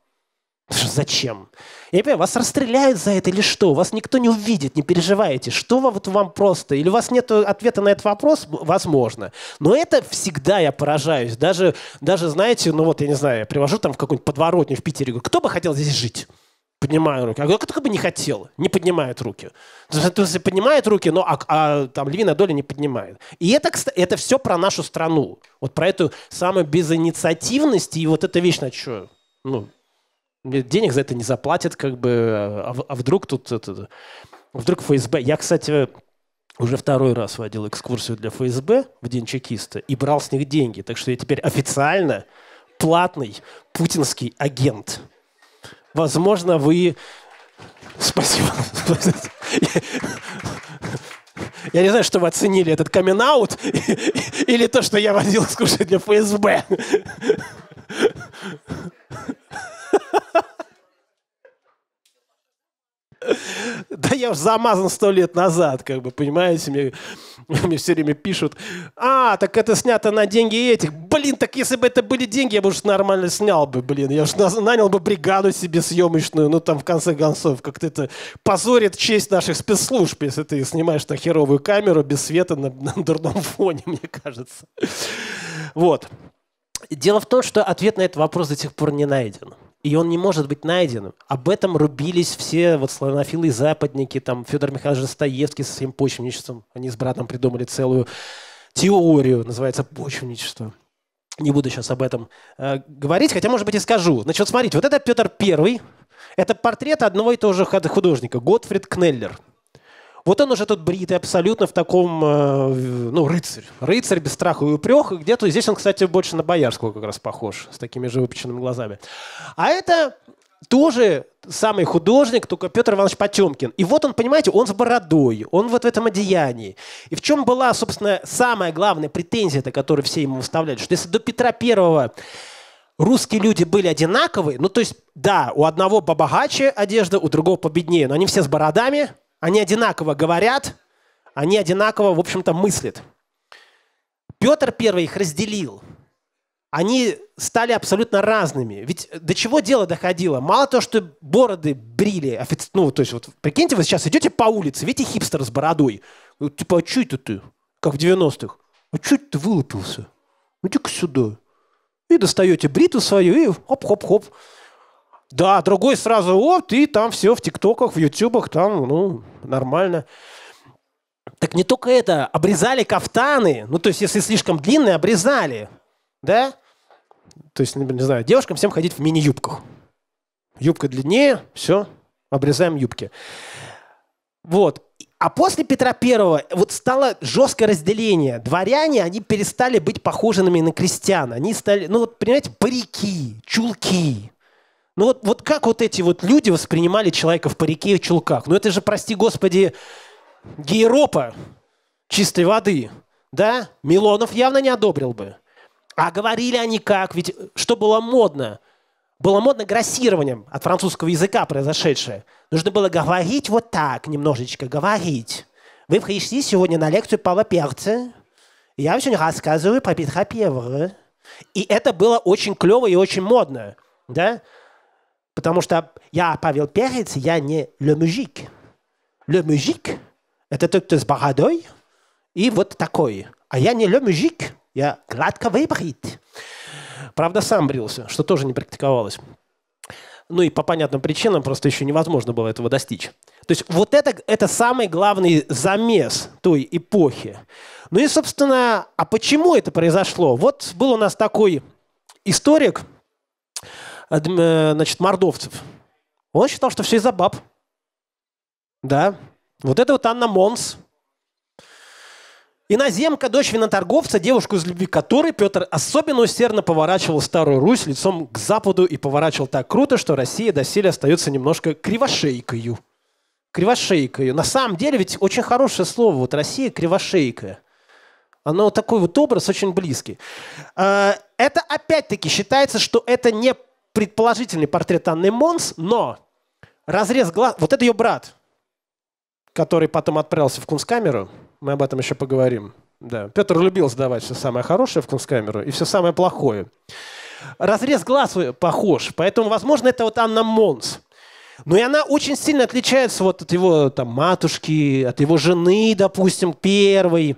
Зачем? Я не понимаю, вас расстреляют за это или что? Вас никто не увидит, не переживаете. Что вот вам просто? Или у вас нет ответа на этот вопрос? Возможно. Но это всегда я поражаюсь. Даже, даже знаете, ну вот, я не знаю, я привожу там в какую-нибудь подворотню в Питере, говорю, кто бы хотел здесь жить? поднимаю руки. А кто только бы не хотел, не поднимает руки. То есть поднимает руки, но а, а, там львиная доля не поднимает. И это, это все про нашу страну. Вот про эту самую безинициативность и вот это вечно что, ну, денег за это не заплатят, как бы, а, а вдруг тут это, вдруг ФСБ. Я, кстати, уже второй раз водил экскурсию для ФСБ в день чекиста и брал с них деньги. Так что я теперь официально платный путинский агент. Возможно, вы... Спасибо. Я не знаю, что вы оценили, этот камин или то, что я водил экскурсию для ФСБ. Да я уже замазан сто лет назад, как бы, понимаете? Мне, мне все время пишут, а, так это снято на деньги этих. Блин, так если бы это были деньги, я бы уже нормально снял бы, блин. Я уже нанял бы бригаду себе съемочную, ну там в конце концов, как-то это позорит честь наших спецслужб, если ты снимаешь на херовую камеру без света на, на дурном фоне, мне кажется. Вот. Дело в том, что ответ на этот вопрос до сих пор не найден и он не может быть найден. Об этом рубились все вот славянофилы и западники, там Федор Михайлович Достоевский со своим почвенничеством. Они с братом придумали целую теорию, называется почвенничество. Не буду сейчас об этом э, говорить, хотя, может быть, и скажу. Значит, вот смотрите, вот это Петр Первый, это портрет одного и того же художника, Готфрид Кнеллер. Вот он уже тут бритый, абсолютно в таком, э, ну, рыцарь. Рыцарь без страха и упреха. Где-то здесь он, кстати, больше на Боярского как раз похож, с такими же выпеченными глазами. А это тоже самый художник, только Петр Иванович Потемкин. И вот он, понимаете, он с бородой, он вот в этом одеянии. И в чем была, собственно, самая главная претензия, которую все ему выставляли, что если до Петра Первого русские люди были одинаковые, ну то есть, да, у одного побогаче одежда, у другого победнее, но они все с бородами, они одинаково говорят, они одинаково, в общем-то, мыслят. Петр первый их разделил. Они стали абсолютно разными. Ведь до чего дело доходило? Мало того, что бороды брили. Ну, то есть, вот, прикиньте, вы сейчас идете по улице, видите хипстер с бородой. Типа, а чё это ты? Как в 90-х. А чё ты вылупился? Иди-ка сюда. И достаете бритву свою, и хоп-хоп-хоп. Да, другой сразу, вот и там все в ТикТоках, в Ютубах, там, ну, нормально. Так не только это, обрезали кафтаны, ну, то есть, если слишком длинные, обрезали, да? То есть, не знаю, девушкам всем ходить в мини-юбках. Юбка длиннее, все, обрезаем юбки. Вот. А после Петра Первого вот стало жесткое разделение. Дворяне, они перестали быть похожими на крестьян. Они стали, ну вот, понимаете, парики, чулки, ну вот, вот как вот эти вот люди воспринимали человека в парике и чулках? Ну это же, прости господи, гейропа чистой воды, да? Милонов явно не одобрил бы. А говорили они как? Ведь что было модно? Было модно грассированием от французского языка произошедшее. Нужно было говорить вот так немножечко, говорить. Вы пришли сегодня на лекцию Павла Перца. Я сегодня рассказываю про Петра Первого, И это было очень клево и очень модно. Да? Потому что я, Павел Перец, я не ле мужик. Ле мужик – это тот, кто с бородой и вот такой. А я не ле мужик, я гладко выбрит. Правда, сам брился, что тоже не практиковалось. Ну и по понятным причинам просто еще невозможно было этого достичь. То есть вот это, это самый главный замес той эпохи. Ну и, собственно, а почему это произошло? Вот был у нас такой историк – Э, значит, мордовцев. Он считал, что все из-за баб. Да. Вот это вот Анна Монс. Иноземка, дочь виноторговца, девушку из любви которой Петр особенно усердно поворачивал Старую Русь лицом к западу и поворачивал так круто, что Россия доселе остается немножко кривошейкою. Кривошейкою. На самом деле ведь очень хорошее слово. Вот Россия кривошейкая. Оно такой вот образ очень близкий. Э, это опять-таки считается, что это не предположительный портрет Анны Монс, но разрез глаз... Вот это ее брат, который потом отправился в кунсткамеру. Мы об этом еще поговорим. Да. Петр любил сдавать все самое хорошее в кунсткамеру и все самое плохое. Разрез глаз похож, поэтому, возможно, это вот Анна Монс. Но и она очень сильно отличается вот от его там, матушки, от его жены, допустим, первой.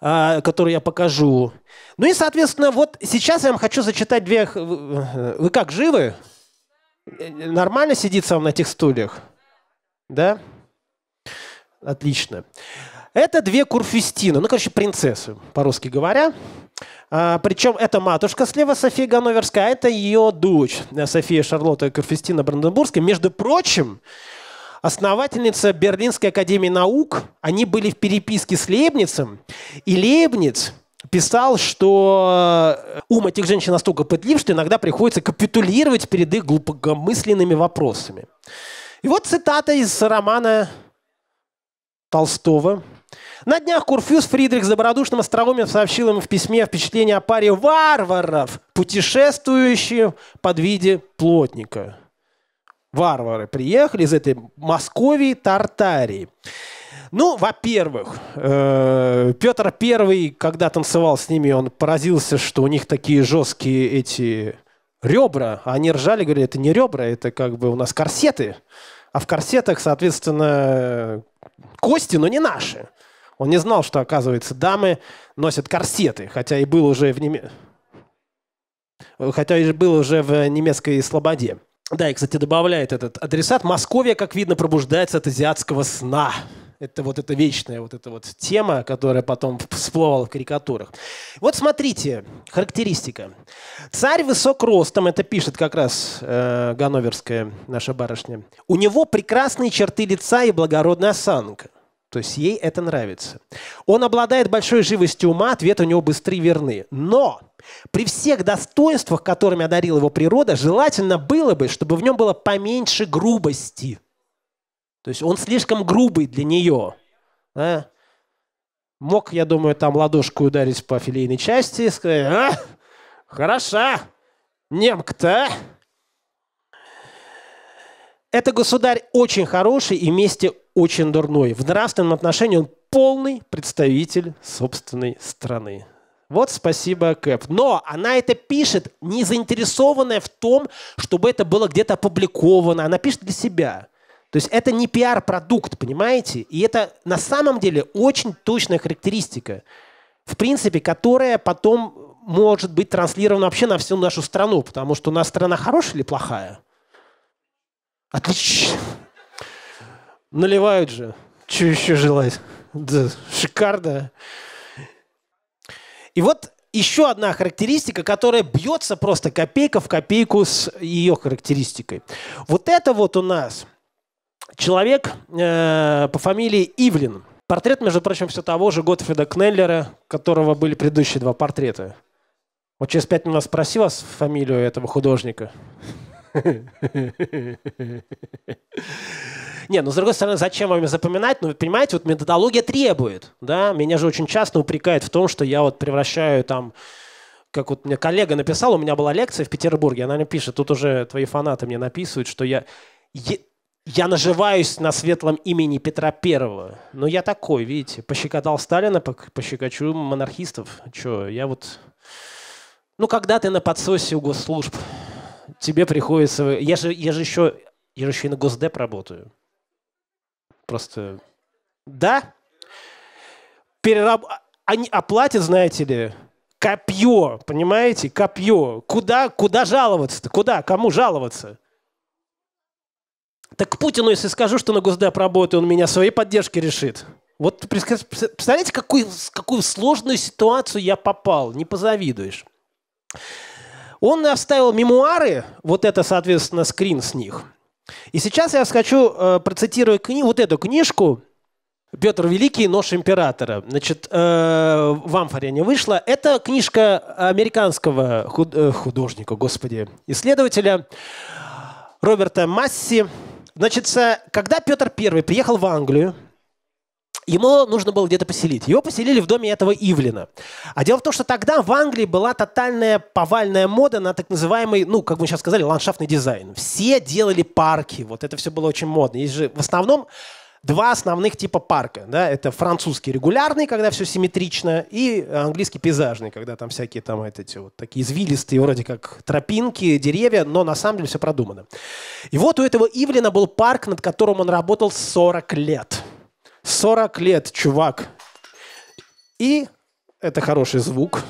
А, который я покажу. Ну и, соответственно, вот сейчас я вам хочу зачитать две... Э, вы как, живы? Э, нормально сидится вам на этих стульях? Да? Отлично. Это две Курфюстины, ну, короче, принцессы, по-русски говоря. А, причем это матушка слева София Ганноверская, а это ее дочь э, София Шарлотта Курфюстина Бранденбургская. Между прочим, основательница Берлинской академии наук, они были в переписке с Лебницем, и Лебниц писал, что э, ум этих женщин настолько пытлив, что иногда приходится капитулировать перед их глубокомысленными вопросами. И вот цитата из романа Толстого на днях Курфюз Фридрих с добродушным островом сообщил ему в письме впечатление о паре варваров, путешествующих под виде плотника – варвары приехали из этой Московии, Тартарии. Ну, во-первых, э, Петр Первый, когда танцевал с ними, он поразился, что у них такие жесткие эти ребра. Они ржали, говорили, это не ребра, это как бы у нас корсеты. А в корсетах, соответственно, кости, но не наши. Он не знал, что, оказывается, дамы носят корсеты, хотя и был уже в, нем... хотя и был уже в немецкой слободе. Да, и, кстати, добавляет этот адресат. Московия, как видно, пробуждается от азиатского сна. Это вот эта вечная вот эта вот тема, которая потом всплывала в карикатурах. Вот смотрите, характеристика. Царь высок ростом, это пишет как раз э, Ганноверская наша барышня. У него прекрасные черты лица и благородная осанка. То есть ей это нравится. Он обладает большой живостью ума, ответы у него быстры и верны. Но при всех достоинствах, которыми одарила его природа, желательно было бы, чтобы в нем было поменьше грубости. То есть он слишком грубый для нее. Да? Мог, я думаю, там ладошку ударить по филейной части и сказать, а, хороша, немка-то, а? Это государь очень хороший и вместе очень дурной. В нравственном отношении он полный представитель собственной страны. Вот спасибо, Кэп. Но она это пишет, не заинтересованная в том, чтобы это было где-то опубликовано. Она пишет для себя. То есть это не пиар-продукт, понимаете? И это на самом деле очень точная характеристика, в принципе, которая потом может быть транслирована вообще на всю нашу страну, потому что у нас страна хорошая или плохая – Отлично. Наливают же. Что еще желать? Да, шикарно. И вот еще одна характеристика, которая бьется просто копейка в копейку с ее характеристикой. Вот это вот у нас человек э, по фамилии Ивлин. Портрет, между прочим, все того же Готфрида Кнеллера, которого были предыдущие два портрета. Вот через пять минут спроси вас фамилию этого художника. Не, ну с другой стороны, зачем вам запоминать? Ну, понимаете, вот методология требует, да? Меня же очень часто упрекают в том, что я вот превращаю там как вот мне коллега написал, у меня была лекция в Петербурге, она мне пишет, тут уже твои фанаты мне написывают, что я, я, я наживаюсь на светлом имени Петра Первого. Но ну, я такой, видите, пощекотал Сталина, пощекочу монархистов. Че, я вот... Ну, когда ты на подсосе у госслужб, тебе приходится... Я же, я же еще я же еще и на Госдеп работаю. Просто... Да? Перераб... Они оплатят, знаете ли, копье, понимаете? Копье. Куда, куда жаловаться-то? Куда? Кому жаловаться? Так Путину, если скажу, что на Госдеп работаю, он меня своей поддержки решит. Вот представляете, какую, какую сложную ситуацию я попал. Не позавидуешь. Он оставил мемуары, вот это, соответственно, скрин с них. И сейчас я хочу э, процитировать кни- вот эту книжку Петр Великий, нож императора. Значит, э, в амфоре не вышла. Это книжка американского худ, э, художника, господи, исследователя Роберта Масси. Значит, э, когда Петр I приехал в Англию, Ему нужно было где-то поселить. Его поселили в доме этого Ивлина. А дело в том, что тогда в Англии была тотальная повальная мода на так называемый, ну, как мы сейчас сказали, ландшафтный дизайн. Все делали парки. Вот это все было очень модно. Есть же в основном два основных типа парка. Да? Это французский регулярный, когда все симметрично, и английский пейзажный, когда там всякие там вот эти вот такие извилистые вроде как тропинки, деревья, но на самом деле все продумано. И вот у этого Ивлина был парк, над которым он работал 40 лет. 40 лет, чувак. И это хороший звук.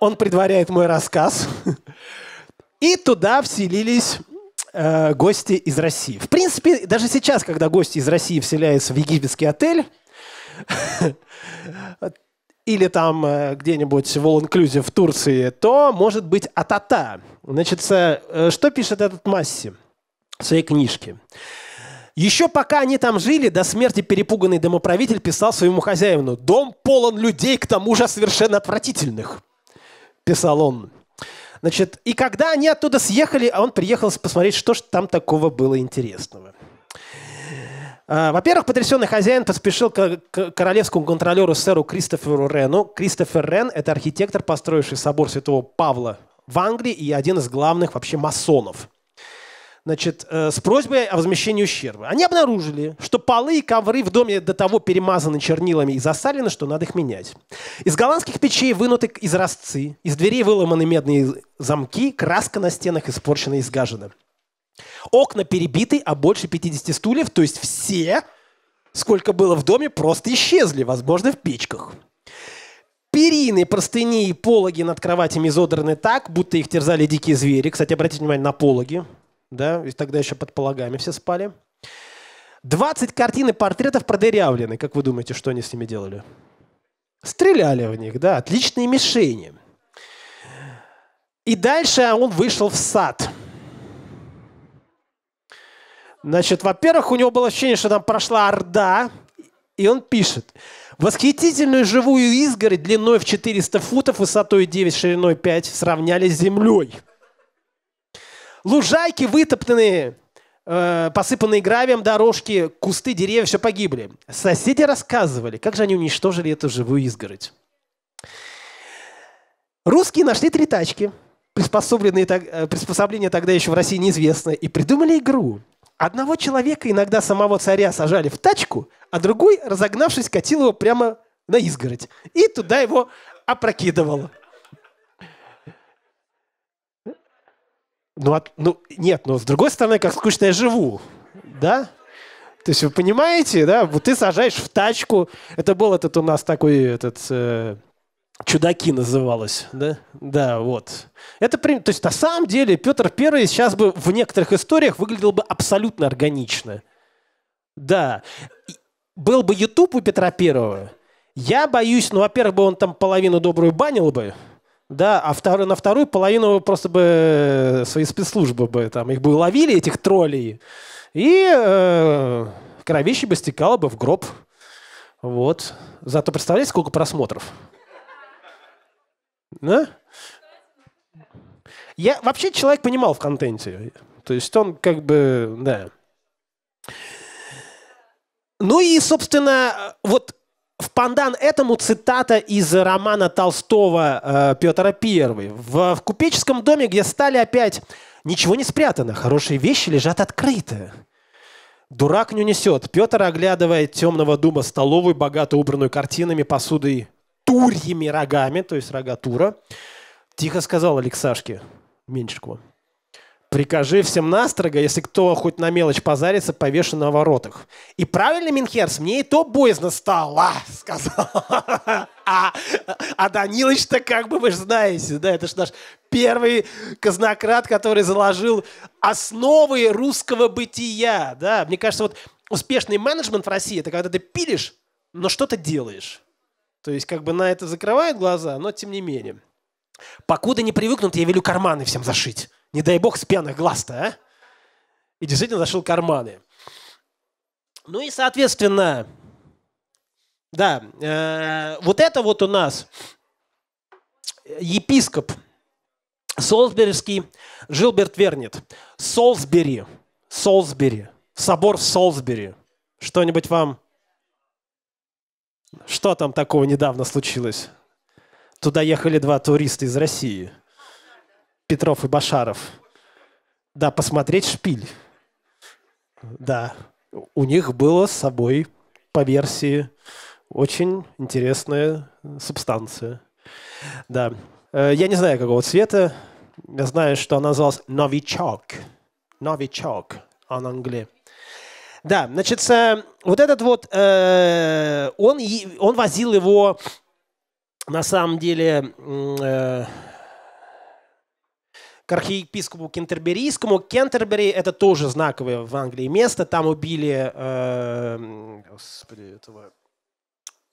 Он предваряет мой рассказ. И туда вселились э, гости из России. В принципе, даже сейчас, когда гости из России вселяются в египетский отель, или там э, где-нибудь в all в Турции, то может быть атата. Значит, э, что пишет этот Масси в своей книжке? Еще пока они там жили, до смерти перепуганный домоправитель писал своему хозяину «Дом полон людей, к тому же совершенно отвратительных», – писал он. Значит, и когда они оттуда съехали, а он приехал посмотреть, что же там такого было интересного. А, во-первых, потрясенный хозяин поспешил к королевскому контролеру сэру Кристоферу Рену. Кристофер Рен – это архитектор, построивший собор святого Павла в Англии и один из главных вообще масонов значит, э, с просьбой о возмещении ущерба. Они обнаружили, что полы и ковры в доме до того перемазаны чернилами и засалены, что надо их менять. Из голландских печей вынуты изразцы, из дверей выломаны медные замки, краска на стенах испорчена и сгажена. Окна перебиты, а больше 50 стульев, то есть все, сколько было в доме, просто исчезли, возможно, в печках. Перины, простыни и пологи над кроватями изодраны так, будто их терзали дикие звери. Кстати, обратите внимание на пологи да, и тогда еще под пологами все спали. 20 картин и портретов продырявлены. Как вы думаете, что они с ними делали? Стреляли в них, да, отличные мишени. И дальше он вышел в сад. Значит, во-первых, у него было ощущение, что там прошла орда, и он пишет. Восхитительную живую изгородь длиной в 400 футов, высотой 9, шириной 5 сравняли с землей. Лужайки вытоптанные, э, посыпанные гравием дорожки, кусты, деревья, все погибли. Соседи рассказывали, как же они уничтожили эту живую изгородь. Русские нашли три тачки, приспособленные, э, приспособления тогда еще в России неизвестно, и придумали игру. Одного человека, иногда самого царя, сажали в тачку, а другой, разогнавшись, катил его прямо на изгородь. И туда его опрокидывало. Ну, от, ну, нет, но ну, с другой стороны, как скучно я живу, да? То есть вы понимаете, да? Вот ты сажаешь в тачку. Это был этот у нас такой этот э, чудаки называлось, да? Да, вот. Это то есть на самом деле Петр Первый сейчас бы в некоторых историях выглядел бы абсолютно органично. Да. Был бы YouTube у Петра Первого. Я боюсь, ну, во-первых, бы он там половину добрую банил бы, да, а втор- на вторую половину просто бы э, свои спецслужбы бы там их бы ловили, этих троллей, и э, кровище бы стекало бы в гроб. Вот. Зато представляете, сколько просмотров? Да? Я вообще человек понимал в контенте. То есть он как бы, да. Ну и, собственно, вот в пандан этому цитата из романа Толстого э, Петра I. В, в купеческом доме, где стали опять, ничего не спрятано, хорошие вещи лежат открытые. Дурак не унесет. Петр оглядывает темного дуба столовую, богато убранную картинами, посудой, турьями рогами, то есть рога тура, тихо сказал Алексашке Меньшикову. Прикажи всем настрого, если кто хоть на мелочь позарится, повешу на воротах. И правильно, Минхерс, мне и то боязно стало, сказал. А, а Данилович-то, как бы вы же знаете, да, это же наш первый казнократ, который заложил основы русского бытия, да. Мне кажется, вот успешный менеджмент в России, это когда ты пилишь, но что-то делаешь. То есть как бы на это закрывают глаза, но тем не менее. Покуда не привыкнут, я велю карманы всем зашить. Не дай бог с пьяных глаз-то, а? И действительно зашил карманы. Ну и, соответственно, да, э, вот это вот у нас епископ Солсберский Жилберт Вернет. Солсбери, Солсбери, собор в Солсбери. Что-нибудь вам? Что там такого недавно случилось? Туда ехали два туриста из России – Петров и Башаров. Да, посмотреть шпиль. Да. У них было с собой, по версии, очень интересная субстанция. Да. Э, я не знаю, какого цвета. Я знаю, что она называлась «Новичок». «Новичок» он англии. Да, значит, э, вот этот вот, э, он, он возил его, на самом деле, архиепископу Кентерберийскому. Кентербери — это тоже знаковое в Англии место. Там убили... Э, господи, этого...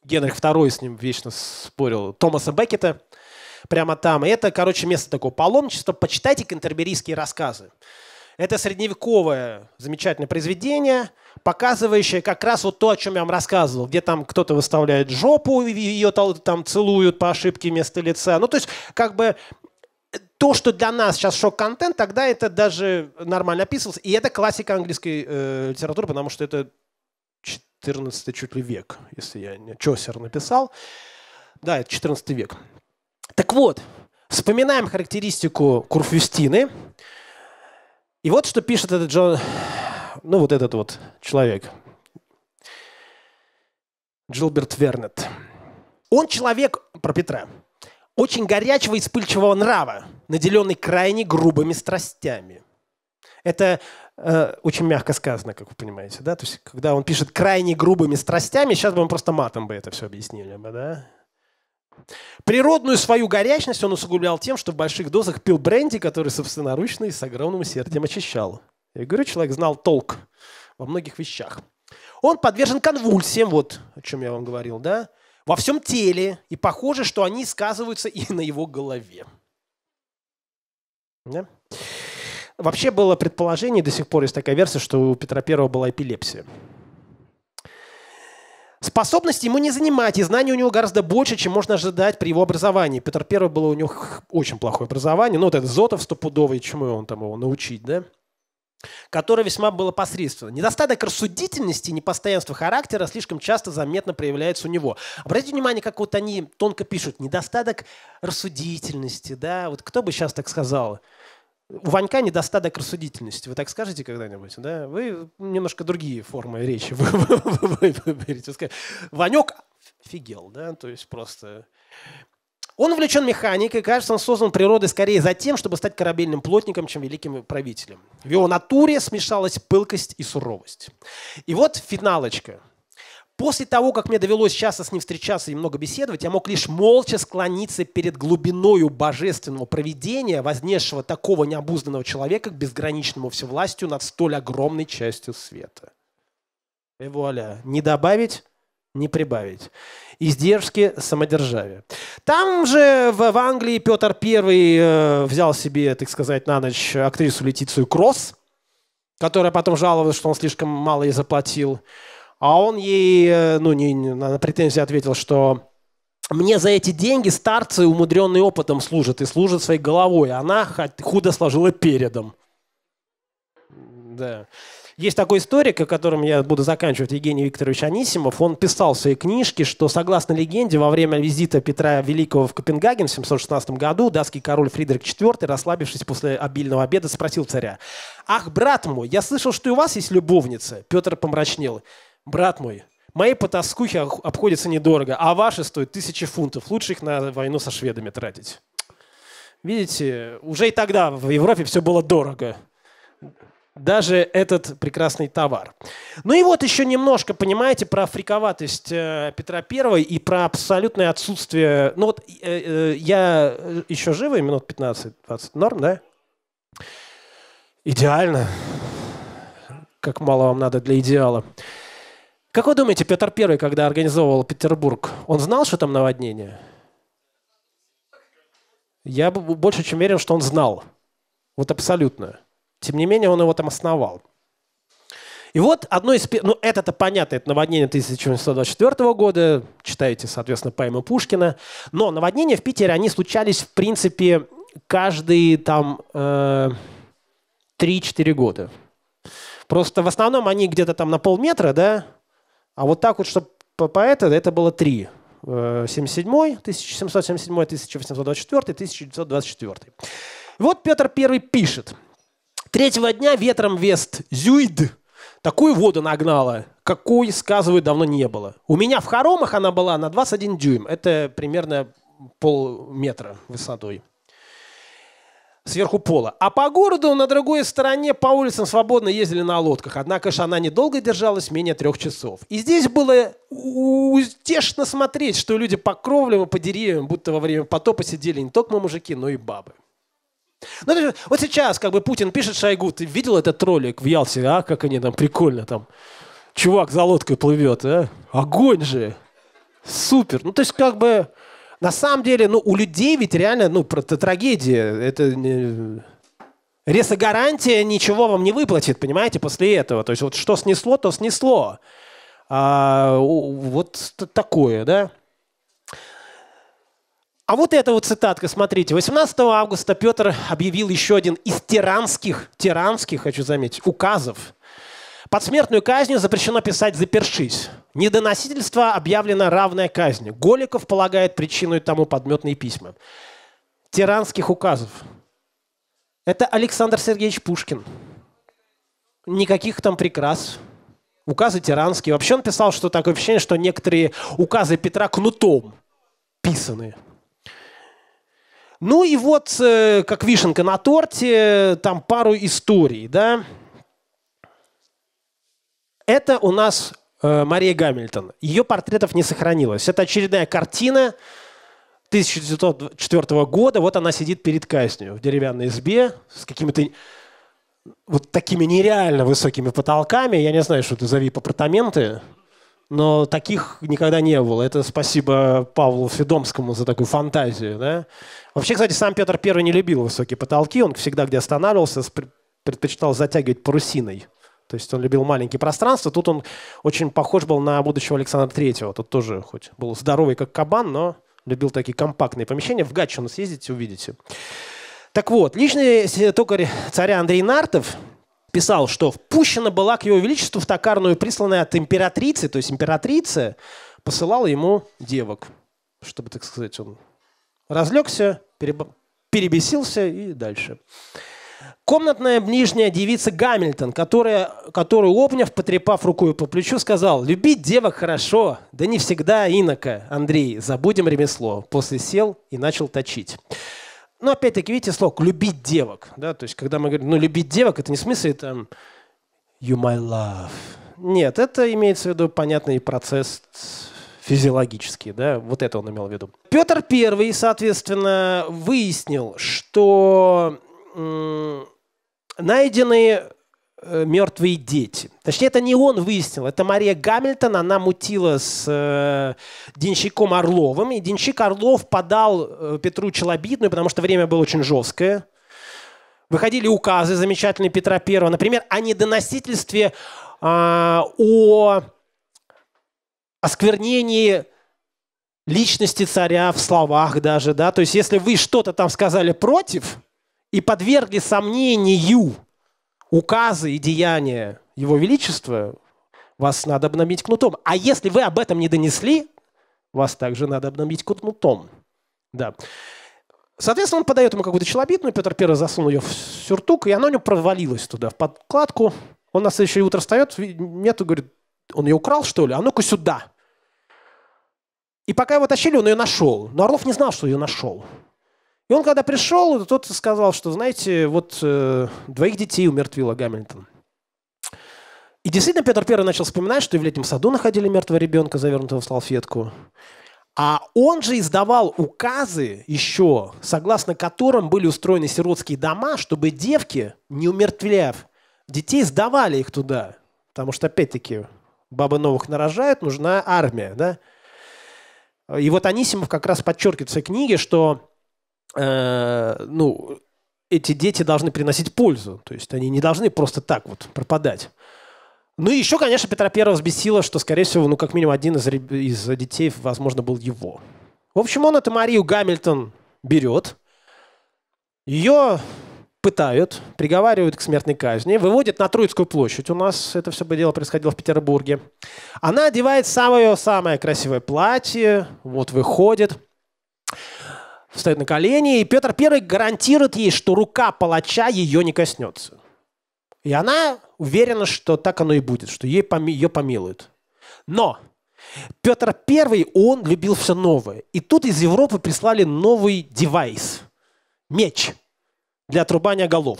Генрих II с ним вечно спорил. Томаса Беккета прямо там. И это, короче, место такое паломничества. Почитайте кентерберийские рассказы. Это средневековое замечательное произведение, показывающее как раз вот то, о чем я вам рассказывал, где там кто-то выставляет жопу, ее там целуют по ошибке вместо лица. Ну, то есть, как бы то, что для нас сейчас шок-контент, тогда это даже нормально описывалось. И это классика английской э, литературы, потому что это 14 чуть ли век, если я не Чосер написал. Да, это 14 век. Так вот, вспоминаем характеристику Курфюстины. И вот что пишет этот Джон, ну вот этот вот человек, Джилберт Вернет. Он человек про Петра очень горячего и вспыльчивого нрава, наделенный крайне грубыми страстями. Это э, очень мягко сказано, как вы понимаете, да? То есть, когда он пишет крайне грубыми страстями, сейчас бы мы просто матом бы это все объяснили бы, да? Природную свою горячность он усугублял тем, что в больших дозах пил бренди, который собственноручно и с огромным сердцем очищал. Я говорю, человек знал толк во многих вещах. Он подвержен конвульсиям, вот о чем я вам говорил, да? во всем теле, и похоже, что они сказываются и на его голове. Да? Вообще было предположение, до сих пор есть такая версия, что у Петра I была эпилепсия. Способности ему не занимать, и знаний у него гораздо больше, чем можно ожидать при его образовании. Петр I было у него очень плохое образование. Ну, вот этот Зотов стопудовый, чему он там его научить, да? которое весьма было посредственно. Недостаток рассудительности и непостоянство характера слишком часто заметно проявляется у него. Обратите внимание, как вот они тонко пишут. Недостаток рассудительности, да, вот кто бы сейчас так сказал? У Ванька недостаток рассудительности. Вы так скажете когда-нибудь, да? Вы немножко другие формы речи выберете. Ванек офигел, да? То есть просто он увлечен механикой, кажется, он создан природой скорее за тем, чтобы стать корабельным плотником, чем великим правителем. В его натуре смешалась пылкость и суровость. И вот финалочка. После того, как мне довелось часто с ним встречаться и много беседовать, я мог лишь молча склониться перед глубиною божественного проведения, вознесшего такого необузданного человека к безграничному всевластию над столь огромной частью света. И вуаля. Не добавить, не прибавить. Издержки самодержавия. Там же в, в Англии Петр I э, взял себе, так сказать, на ночь актрису Летицию Кросс, которая потом жаловалась, что он слишком мало ей заплатил. А он ей, э, ну, не, не, на претензии ответил, что мне за эти деньги старцы, умудренные опытом, служат и служат своей головой. Она худо сложила передом. Да. Есть такой историк, о котором я буду заканчивать, Евгений Викторович Анисимов. Он писал в своей книжке, что, согласно легенде, во время визита Петра Великого в Копенгаген в 716 году датский король Фридрих IV, расслабившись после обильного обеда, спросил царя, «Ах, брат мой, я слышал, что и у вас есть любовница». Петр помрачнел. «Брат мой, Мои потаскухи обходятся недорого, а ваши стоят тысячи фунтов. Лучше их на войну со шведами тратить. Видите, уже и тогда в Европе все было дорого даже этот прекрасный товар. Ну и вот еще немножко, понимаете, про фриковатость э, Петра Первого и про абсолютное отсутствие... Ну вот э, э, я еще живый, минут 15-20, норм, да? Идеально. Как мало вам надо для идеала. Как вы думаете, Петр Первый, когда организовывал Петербург, он знал, что там наводнение? Я больше чем уверен, что он знал. Вот абсолютно. Тем не менее, он его там основал. И вот одно из... Ну, это-то понятно, это наводнение 1824 года, читаете, соответственно, поэмы Пушкина. Но наводнения в Питере, они случались, в принципе, каждые там э, 3-4 года. Просто в основном они где-то там на полметра, да? А вот так вот, чтобы поэта, это было 3. 77, 1777, 1824, 1924. вот Петр I пишет – Третьего дня ветром вест Зюид такую воду нагнала, какой, сказывают, давно не было. У меня в хоромах она была на 21 дюйм. Это примерно полметра высотой сверху пола. А по городу на другой стороне по улицам свободно ездили на лодках. Однако же она недолго держалась, менее трех часов. И здесь было утешно смотреть, что люди по кровлям и по деревьям, будто во время потопа сидели не только мужики, но и бабы. Ну, есть, вот сейчас, как бы, Путин пишет Шойгу, ты видел этот ролик в Ялте, а? Как они там, прикольно там. Чувак за лодкой плывет, а? Огонь же! Супер! Ну, то есть, как бы, на самом деле, ну, у людей ведь реально, ну, это трагедия. Это не... Ресогарантия ничего вам не выплатит, понимаете, после этого. То есть, вот что снесло, то снесло. А, вот такое, да? А вот эта вот цитатка, смотрите, 18 августа Петр объявил еще один из тиранских, тиранских, хочу заметить, указов. Под смертную казнь запрещено писать «запершись». Недоносительство объявлено равное казни. Голиков полагает причиной тому подметные письма. Тиранских указов. Это Александр Сергеевич Пушкин. Никаких там прикрас. Указы тиранские. Вообще он писал, что такое впечатление, что некоторые указы Петра кнутом писаны. Ну и вот, э, как вишенка на торте, там пару историй, да. Это у нас э, Мария Гамильтон. Ее портретов не сохранилось. Это очередная картина 1904 года. Вот она сидит перед казнью в деревянной избе с какими-то вот такими нереально высокими потолками. Я не знаю, что это за вип-апартаменты но таких никогда не было. Это спасибо Павлу Федомскому за такую фантазию. Да? Вообще, кстати, сам Петр I не любил высокие потолки. Он всегда, где останавливался, предпочитал затягивать парусиной. То есть он любил маленькие пространства. Тут он очень похож был на будущего Александра Третьего. Тут тоже хоть был здоровый, как кабан, но любил такие компактные помещения. В Гатчину съездите, увидите. Так вот, личный токарь царя Андрей Нартов – писал, что впущена была к его величеству в токарную, присланная от императрицы, то есть императрица посылала ему девок, чтобы, так сказать, он разлегся, перебесился и дальше. Комнатная ближняя девица Гамильтон, которая, которую Обняв, потрепав рукой по плечу, сказал «Любить девок хорошо, да не всегда иноко, Андрей, забудем ремесло». После сел и начал точить. Ну опять-таки, видите, слово «любить девок». Да? То есть, когда мы говорим, ну, любить девок, это не в смысле там «you my love». Нет, это имеется в виду понятный процесс физиологический, да, вот это он имел в виду. Петр I, соответственно, выяснил, что найденные Э, мертвые дети. Точнее, это не он выяснил, это Мария Гамильтон, она мутила с э, Денщиком Орловым, и Денщик Орлов подал э, Петру Челобитную, потому что время было очень жесткое. Выходили указы замечательные Петра Первого, например, о недоносительстве, э, о осквернении личности царя в словах даже, да, то есть если вы что-то там сказали против и подвергли сомнению указы и деяния Его Величества, вас надо обновить кнутом. А если вы об этом не донесли, вас также надо обновить кнутом. Да. Соответственно, он подает ему какую-то челобитную, Петр Первый засунул ее в сюртук, и она у него провалилась туда, в подкладку. Он на следующее утро встает, нету, говорит, он ее украл, что ли? А ну-ка сюда. И пока его тащили, он ее нашел. Но Орлов не знал, что ее нашел. И он, когда пришел, тот сказал, что, знаете, вот э, двоих детей умертвила Гамильтон. И действительно, Петр Первый начал вспоминать, что и в летнем саду находили мертвого ребенка, завернутого в салфетку. А он же издавал указы еще, согласно которым были устроены сиротские дома, чтобы девки, не умертвляв детей, сдавали их туда. Потому что, опять-таки, бабы новых нарожают, нужна армия, да? И вот Анисимов как раз подчеркивает в своей книге, что Э, ну, эти дети должны приносить пользу. То есть они не должны просто так вот пропадать. Ну и еще, конечно, Петра Первого взбесило, что, скорее всего, ну, как минимум один из, из детей, возможно, был его. В общем, он эту Марию Гамильтон берет. Ее пытают, приговаривают к смертной казни, выводят на Троицкую площадь. У нас это все бы дело происходило в Петербурге. Она одевает самое-самое красивое платье, вот выходит – встает на колени, и Петр Первый гарантирует ей, что рука палача ее не коснется. И она уверена, что так оно и будет, что ей поми- ее помилуют. Но Петр Первый он любил все новое. И тут из Европы прислали новый девайс. Меч для отрубания голов.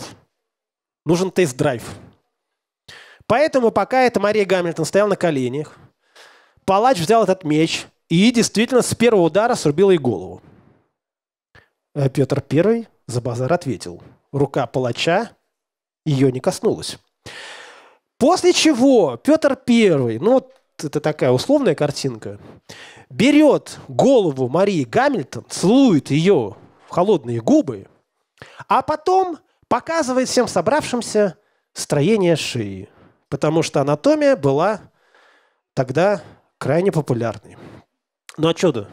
Нужен тест-драйв. Поэтому, пока эта Мария Гамильтон стояла на коленях, палач взял этот меч и действительно с первого удара срубил ей голову. Э, Петр I за базар ответил. Рука палача ее не коснулась. После чего Петр I, ну вот это такая условная картинка, берет голову Марии Гамильтон, целует ее в холодные губы, а потом показывает всем собравшимся строение шеи, потому что анатомия была тогда крайне популярной. Ну а чудо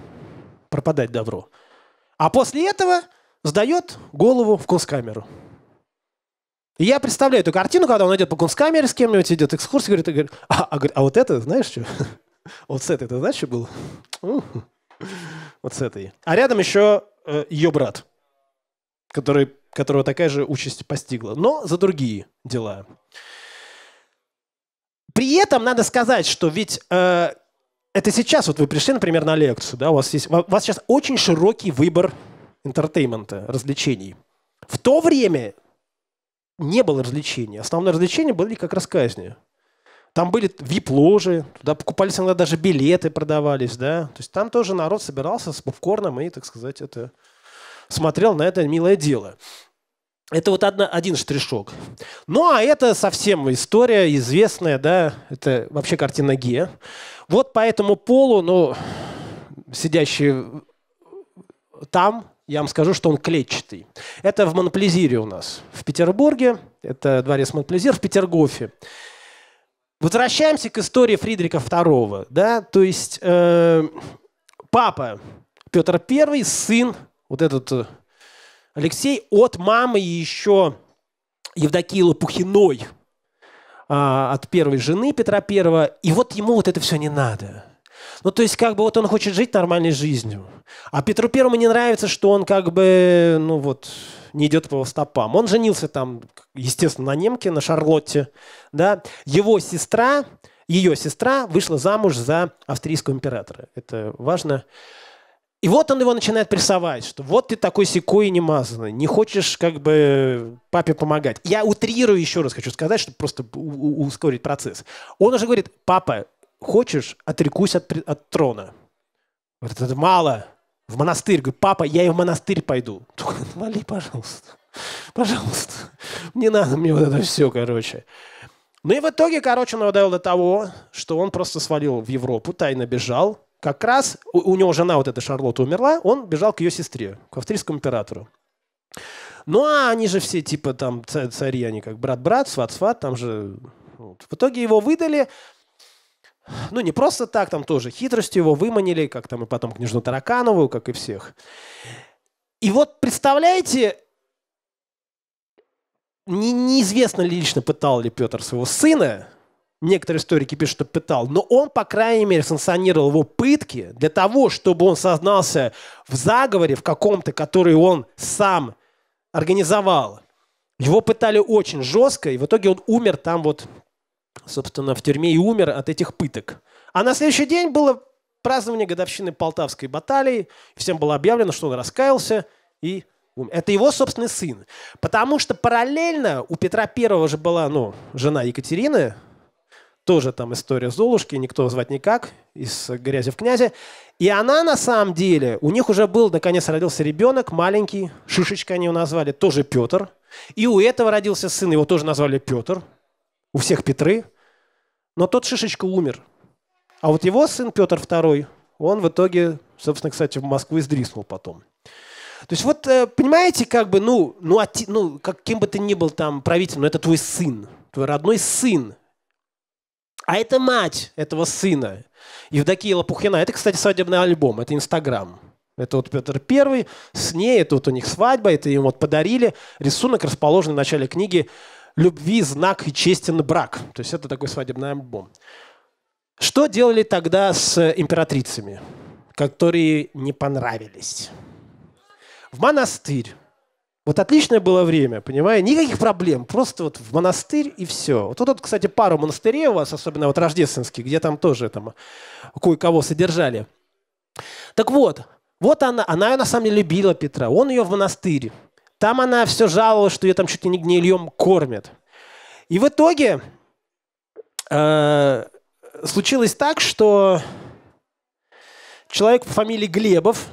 пропадать добро. А после этого сдает голову в кунсткамеру. И я представляю эту картину, когда он идет по кунсткамере с кем-нибудь, идет экскурсия, говорит, говорит а, а, а вот это, знаешь что? Вот с этой, ты знаешь, что было? Вот с этой. А рядом еще э, ее брат, который, которого такая же участь постигла, но за другие дела. При этом надо сказать, что ведь э, это сейчас вот вы пришли, например, на лекцию, да, у вас есть, у вас сейчас очень широкий выбор интертеймента, развлечений. В то время не было развлечений. Основное развлечение были как раз Там были вип-ложи, туда покупались иногда даже билеты продавались, да. То есть там тоже народ собирался с попкорном и, так сказать, это смотрел на это милое дело. Это вот одна, один штришок. Ну, а это совсем история известная, да, это вообще картина Ге. Вот по этому полу, ну, сидящий там, я вам скажу, что он клетчатый. Это в Монплезире у нас, в Петербурге. Это дворец Монплезир в Петергофе. Возвращаемся к истории Фридриха II. Да? То есть э, папа Петр I, сын, вот этот э, Алексей, от мамы еще Евдокии Лопухиной – а, от первой жены Петра Первого, и вот ему вот это все не надо. Ну, то есть, как бы вот он хочет жить нормальной жизнью. А Петру Первому не нравится, что он как бы, ну вот, не идет по его стопам. Он женился там, естественно, на немке, на Шарлотте, да. Его сестра, ее сестра вышла замуж за австрийского императора. Это важно. И вот он его начинает прессовать, что вот ты такой секой немазанный, не хочешь как бы папе помогать. Я утрирую еще раз, хочу сказать, чтобы просто ускорить процесс. Он уже говорит, папа, хочешь, отрекусь от, от трона. Говорит, это мало. В монастырь. говорит, папа, я и в монастырь пойду. Только «Ну, вали, пожалуйста. Пожалуйста. Не надо мне вот это все, короче. Ну и в итоге, короче, он довел до того, что он просто свалил в Европу, тайно бежал, как раз у, у него жена вот эта Шарлотта умерла, он бежал к ее сестре, к австрийскому императору. Ну а они же все типа там цари, они как брат-брат, сват-сват, там же... Вот. В итоге его выдали, ну, не просто так, там тоже хитростью его выманили, как там и потом княжну Тараканову, как и всех. И вот представляете, не, неизвестно лично пытал ли Петр своего сына, некоторые историки пишут, что пытал, но он, по крайней мере, санкционировал его пытки для того, чтобы он сознался в заговоре в каком-то, который он сам организовал. Его пытали очень жестко, и в итоге он умер там вот, собственно, в тюрьме и умер от этих пыток. А на следующий день было празднование годовщины Полтавской баталии. Всем было объявлено, что он раскаялся и Это его собственный сын. Потому что параллельно у Петра Первого же была ну, жена Екатерины, тоже там история Золушки, никто звать никак, из грязи в князи. И она на самом деле, у них уже был, наконец родился ребенок, маленький, Шишечка они его назвали, тоже Петр. И у этого родился сын, его тоже назвали Петр. У всех Петры. Но тот Шишечка умер. А вот его сын Петр II, он в итоге, собственно, кстати, в Москву издриснул потом. То есть вот, э, понимаете, как бы, ну, ну, а ну каким бы ты ни был там правитель, но это твой сын, твой родной сын. А это мать этого сына. Евдокия Лопухина. Это, кстати, свадебный альбом. Это Инстаграм. Это вот Петр Первый, с ней, это вот у них свадьба, это им вот подарили. Рисунок расположен в начале книги «Любви, знак и честен брак». То есть это такой свадебный альбом. Что делали тогда с императрицами, которые не понравились? В монастырь вот отличное было время, понимаешь? Никаких проблем. Просто вот в монастырь и все. Вот тут, кстати, пару монастырей у вас, особенно вот рождественские, где там тоже там кое-кого содержали. Так вот, вот она, она ее на самом деле любила Петра. Он ее в монастыре. Там она все жаловалась, что ее там чуть ли не гнильем кормят. И в итоге э, случилось так, что человек по фамилии Глебов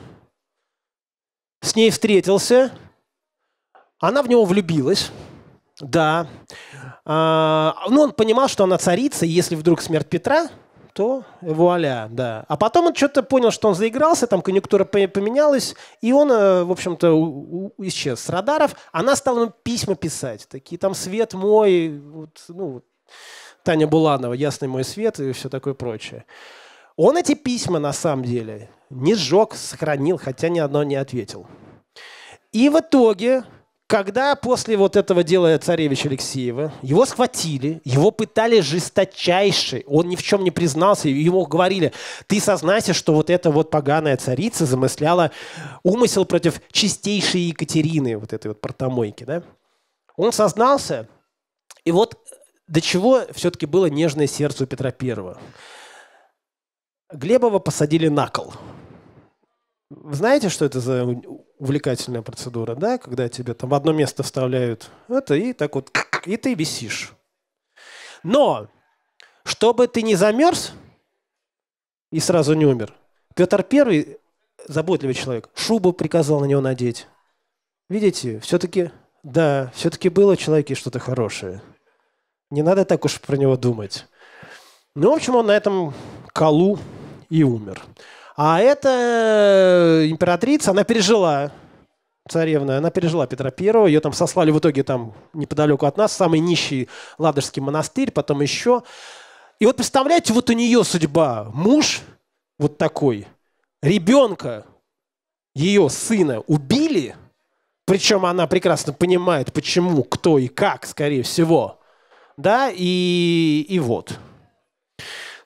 с ней встретился – она в него влюбилась. Да. А, ну, он понимал, что она царица, и если вдруг смерть Петра, то вуаля, да. А потом он что-то понял, что он заигрался, там конъюнктура поменялась, и он, э, в общем-то, исчез с радаров. Она стала ему письма писать, такие там «Свет мой», вот, ну, Таня Буланова «Ясный мой свет» и все такое прочее. Он эти письма, на самом деле, не сжег, сохранил, хотя ни одно не ответил. И в итоге когда после вот этого дела царевича Алексеева его схватили, его пытали жесточайше, он ни в чем не признался, ему говорили, ты сознайся, что вот эта вот поганая царица замысляла умысел против чистейшей Екатерины, вот этой вот портомойки, да? Он сознался, и вот до чего все-таки было нежное сердце у Петра Первого. Глебова посадили на кол. Вы Знаете, что это за увлекательная процедура, да, когда тебе там в одно место вставляют это и так вот, и ты висишь. Но, чтобы ты не замерз и сразу не умер, Петр Первый, заботливый человек, шубу приказал на него надеть. Видите, все-таки, да, все-таки было в человеке что-то хорошее. Не надо так уж про него думать. Ну, в общем, он на этом колу и умер. А эта э, императрица, она пережила царевна, она пережила Петра Первого, ее там сослали в итоге там неподалеку от нас, самый нищий Ладожский монастырь, потом еще. И вот представляете, вот у нее судьба, муж вот такой, ребенка, ее сына убили, причем она прекрасно понимает, почему, кто и как, скорее всего, да, и, и вот.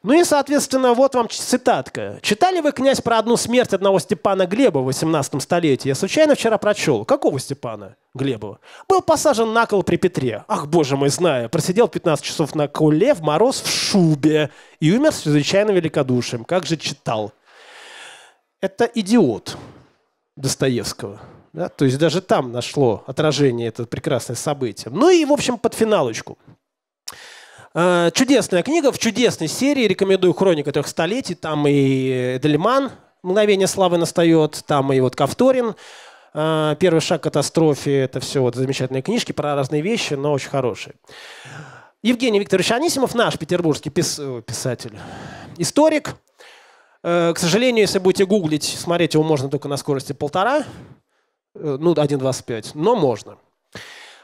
Ну и, соответственно, вот вам цитатка. «Читали вы, князь, про одну смерть одного Степана Глеба в 18 столетии? Я случайно вчера прочел. Какого Степана Глебова? Был посажен на кол при Петре. Ах, боже мой, знаю. Просидел 15 часов на коле в мороз в шубе и умер с чрезвычайным великодушием. Как же читал». Это идиот Достоевского. Да? То есть даже там нашло отражение это прекрасное событие. Ну и, в общем, под финалочку – Э, чудесная книга в чудесной серии. Рекомендую «Хроника трех столетий». Там и Эдельман «Мгновение славы» настает, там и вот Ковторин. Э, «Первый шаг к катастрофе» — это все вот замечательные книжки про разные вещи, но очень хорошие. Евгений Викторович Анисимов, наш петербургский пис... писатель, историк. Э, к сожалению, если будете гуглить, смотреть его можно только на скорости полтора, ну, 1.25, но можно.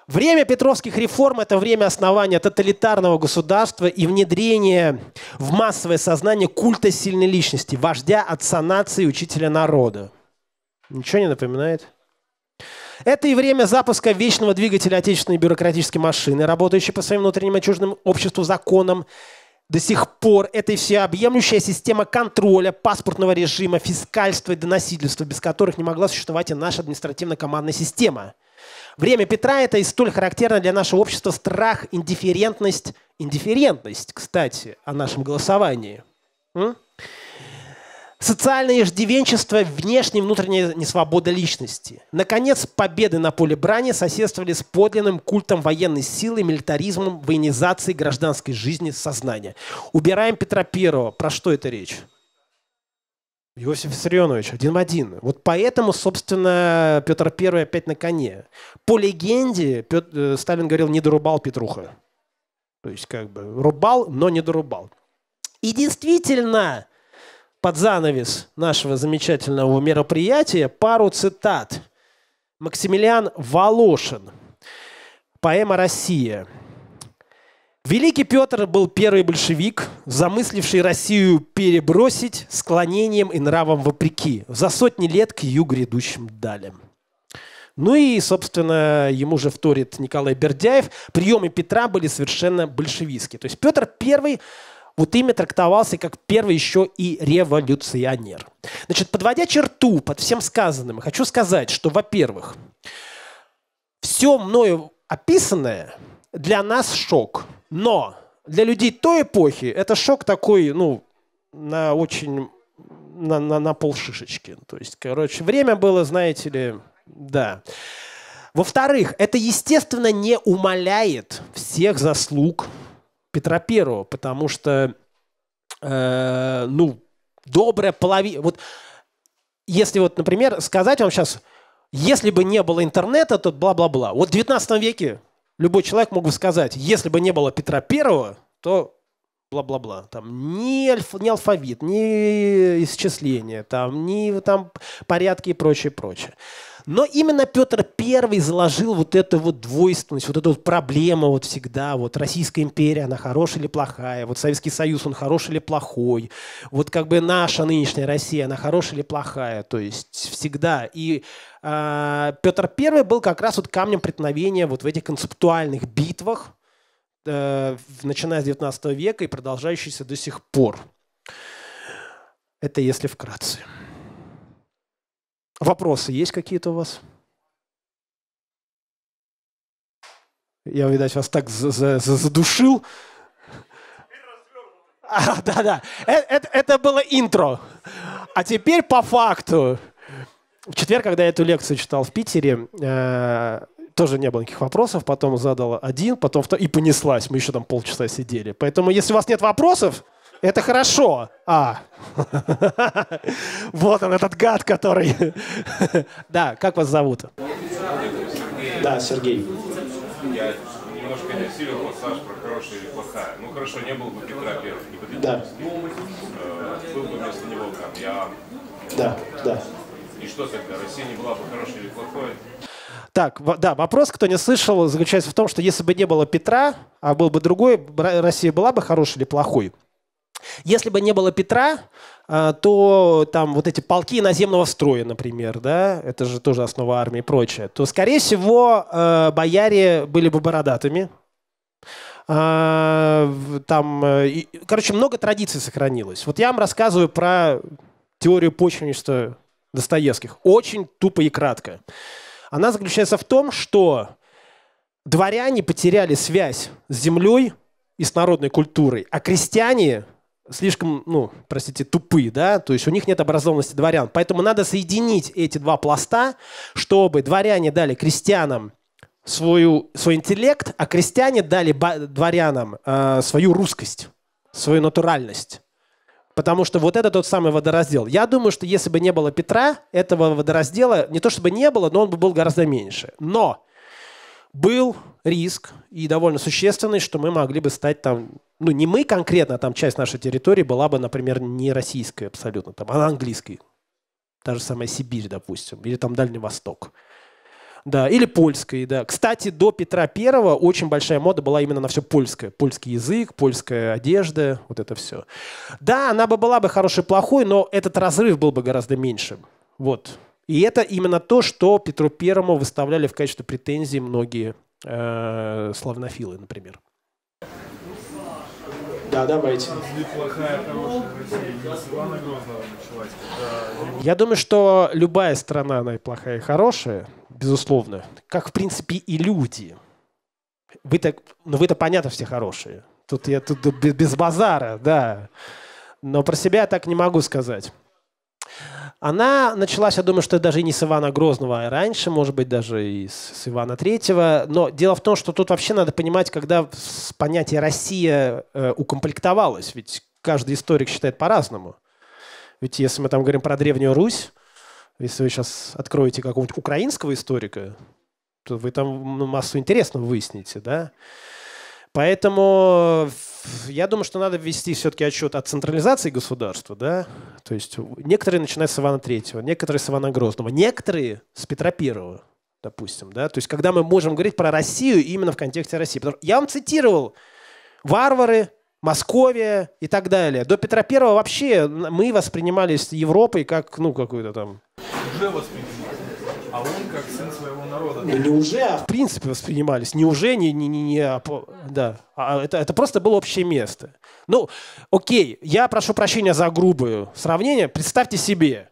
Время петровских реформ – это время основания тоталитарного государства и внедрения в массовое сознание культа сильной личности, вождя, отца нации, учителя народа. Ничего не напоминает? Это и время запуска вечного двигателя отечественной бюрократической машины, работающей по своим внутренним и чуждым обществу законам, до сих пор это и всеобъемлющая система контроля, паспортного режима, фискальства и доносительства, без которых не могла существовать и наша административно-командная система. Время Петра – это и столь характерно для нашего общества страх, индифферентность. Индифферентность, кстати, о нашем голосовании. Социальное иждивенчество, внешняя и внутренняя несвобода личности. Наконец, победы на поле брани соседствовали с подлинным культом военной силы, милитаризмом, военизацией гражданской жизни сознания. Убираем Петра Первого. Про что это речь? Иосиф Виссарионович, один в один. Вот поэтому, собственно, Петр I опять на коне. По легенде, Петр, э, Сталин говорил, не дорубал Петруха. То есть, как бы, рубал, но не дорубал. И действительно, под занавес нашего замечательного мероприятия пару цитат. Максимилиан Волошин. Поэма «Россия». Великий Петр был первый большевик, замысливший Россию перебросить склонением и нравом вопреки за сотни лет к ее грядущим далям. Ну и, собственно, ему же вторит Николай Бердяев. Приемы Петра были совершенно большевистские. То есть Петр первый, вот имя трактовался как первый еще и революционер. Значит, подводя черту под всем сказанным, хочу сказать, что, во-первых, все мною описанное для нас шок – но для людей той эпохи это шок такой, ну, на очень, на, на, на полшишечки. То есть, короче, время было, знаете ли, да. Во-вторых, это, естественно, не умаляет всех заслуг Петра Первого, потому что, э, ну, добрая половина... Вот если вот, например, сказать вам сейчас, если бы не было интернета, то бла-бла-бла. Вот в 19 веке любой человек мог бы сказать, если бы не было Петра Первого, то бла-бла-бла. Там ни, альф, ни алфавит, ни исчисление, там, ни там, порядки и прочее, прочее. Но именно Петр Первый заложил вот эту вот двойственность, вот эту вот проблему вот всегда. Вот Российская империя, она хорошая или плохая? Вот Советский Союз, он хороший или плохой? Вот как бы наша нынешняя Россия, она хорошая или плохая? То есть всегда. И э, а, Петр Первый был как раз вот камнем преткновения вот в этих концептуальных битвах, э, начиная с 19 века и продолжающихся до сих пор. Это если вкратце. Вопросы есть какие-то у вас? Я, видать, вас так задушил. А, да, да. Это, э, это было интро. А теперь по факту. В четверг, когда я эту лекцию читал в Питере, э тоже не было никаких вопросов. Потом задал один, потом второй. И понеслась. Мы еще там полчаса сидели. Поэтому, если у вас нет вопросов, это хорошо. А. Вот он, этот гад, который... Да, как вас зовут? Да, Сергей. Я немножко не осилил пассаж про хорошая или плохая. Ну хорошо, не был бы Петра Первого. Да. Э, был бы вместо него там Да, да. И что тогда? Россия не была бы хорошей или плохой? Так, да, вопрос, кто не слышал, заключается в том, что если бы не было Петра, а был бы другой, Россия была бы хорошей или плохой? Если бы не было Петра, а, то там вот эти полки наземного строя, например, да, это же тоже основа армии и прочее, то, скорее всего, а, бояре были бы бородатыми, а, там, э, короче, много традиций сохранилось. Вот я вам рассказываю про теорию почвенничества Достоевских. Очень тупо и кратко. Она заключается в том, что дворяне потеряли связь с землей и с народной культурой, а крестьяне слишком, ну, простите, тупы, да, то есть у них нет образованности дворян. Поэтому надо соединить эти два пласта, чтобы дворяне дали крестьянам свою, свой интеллект, а крестьяне дали дворянам э, свою русскость, свою натуральность. Потому что вот это тот самый водораздел. Я думаю, что если бы не было Петра, этого водораздела не то чтобы не было, но он бы был гораздо меньше. Но был риск, и довольно существенный, что мы могли бы стать там, ну не мы конкретно, а там часть нашей территории была бы, например, не российская абсолютно, там, а английской. Та же самая Сибирь, допустим, или там Дальний Восток. Да, или польская, да. Кстати, до Петра Первого очень большая мода была именно на все польское. Польский язык, польская одежда, вот это все. Да, она бы была бы хорошей, плохой, но этот разрыв был бы гораздо меньше. Вот. И это именно то, что Петру Первому выставляли в качестве претензий многие Э, славнофилы, например. Да, давайте. Я думаю, что любая страна, она и плохая, и хорошая, безусловно. Как, в принципе, и люди. вы так, ну вы-то понятно все хорошие. Тут я тут без базара, да. Но про себя я так не могу сказать. Она началась, я думаю, что даже не с Ивана Грозного, а раньше, может быть, даже и с, Ивана Третьего. Но дело в том, что тут вообще надо понимать, когда понятие «Россия» э, укомплектовалось. Ведь каждый историк считает по-разному. Ведь если мы там говорим про Древнюю Русь, если вы сейчас откроете какого-нибудь украинского историка, то вы там ну, массу интересного выясните, да? Поэтому я думаю, что надо ввести все-таки отчет о централизации государства, да, то есть некоторые начинают с Ивана Третьего, некоторые с Ивана Грозного, некоторые с Петра Первого, допустим, да, то есть когда мы можем говорить про Россию именно в контексте России. Потому что я вам цитировал варвары, Московия и так далее. До Петра Первого вообще мы воспринимались Европой как, ну, какую-то там... Уже воспринимали. А он как сын своего народа. Ну, не уже, а в принципе воспринимались. Не уже, не... не, не, не а, да. А, а это, это просто было общее место. Ну, окей, я прошу прощения за грубое сравнение. Представьте себе.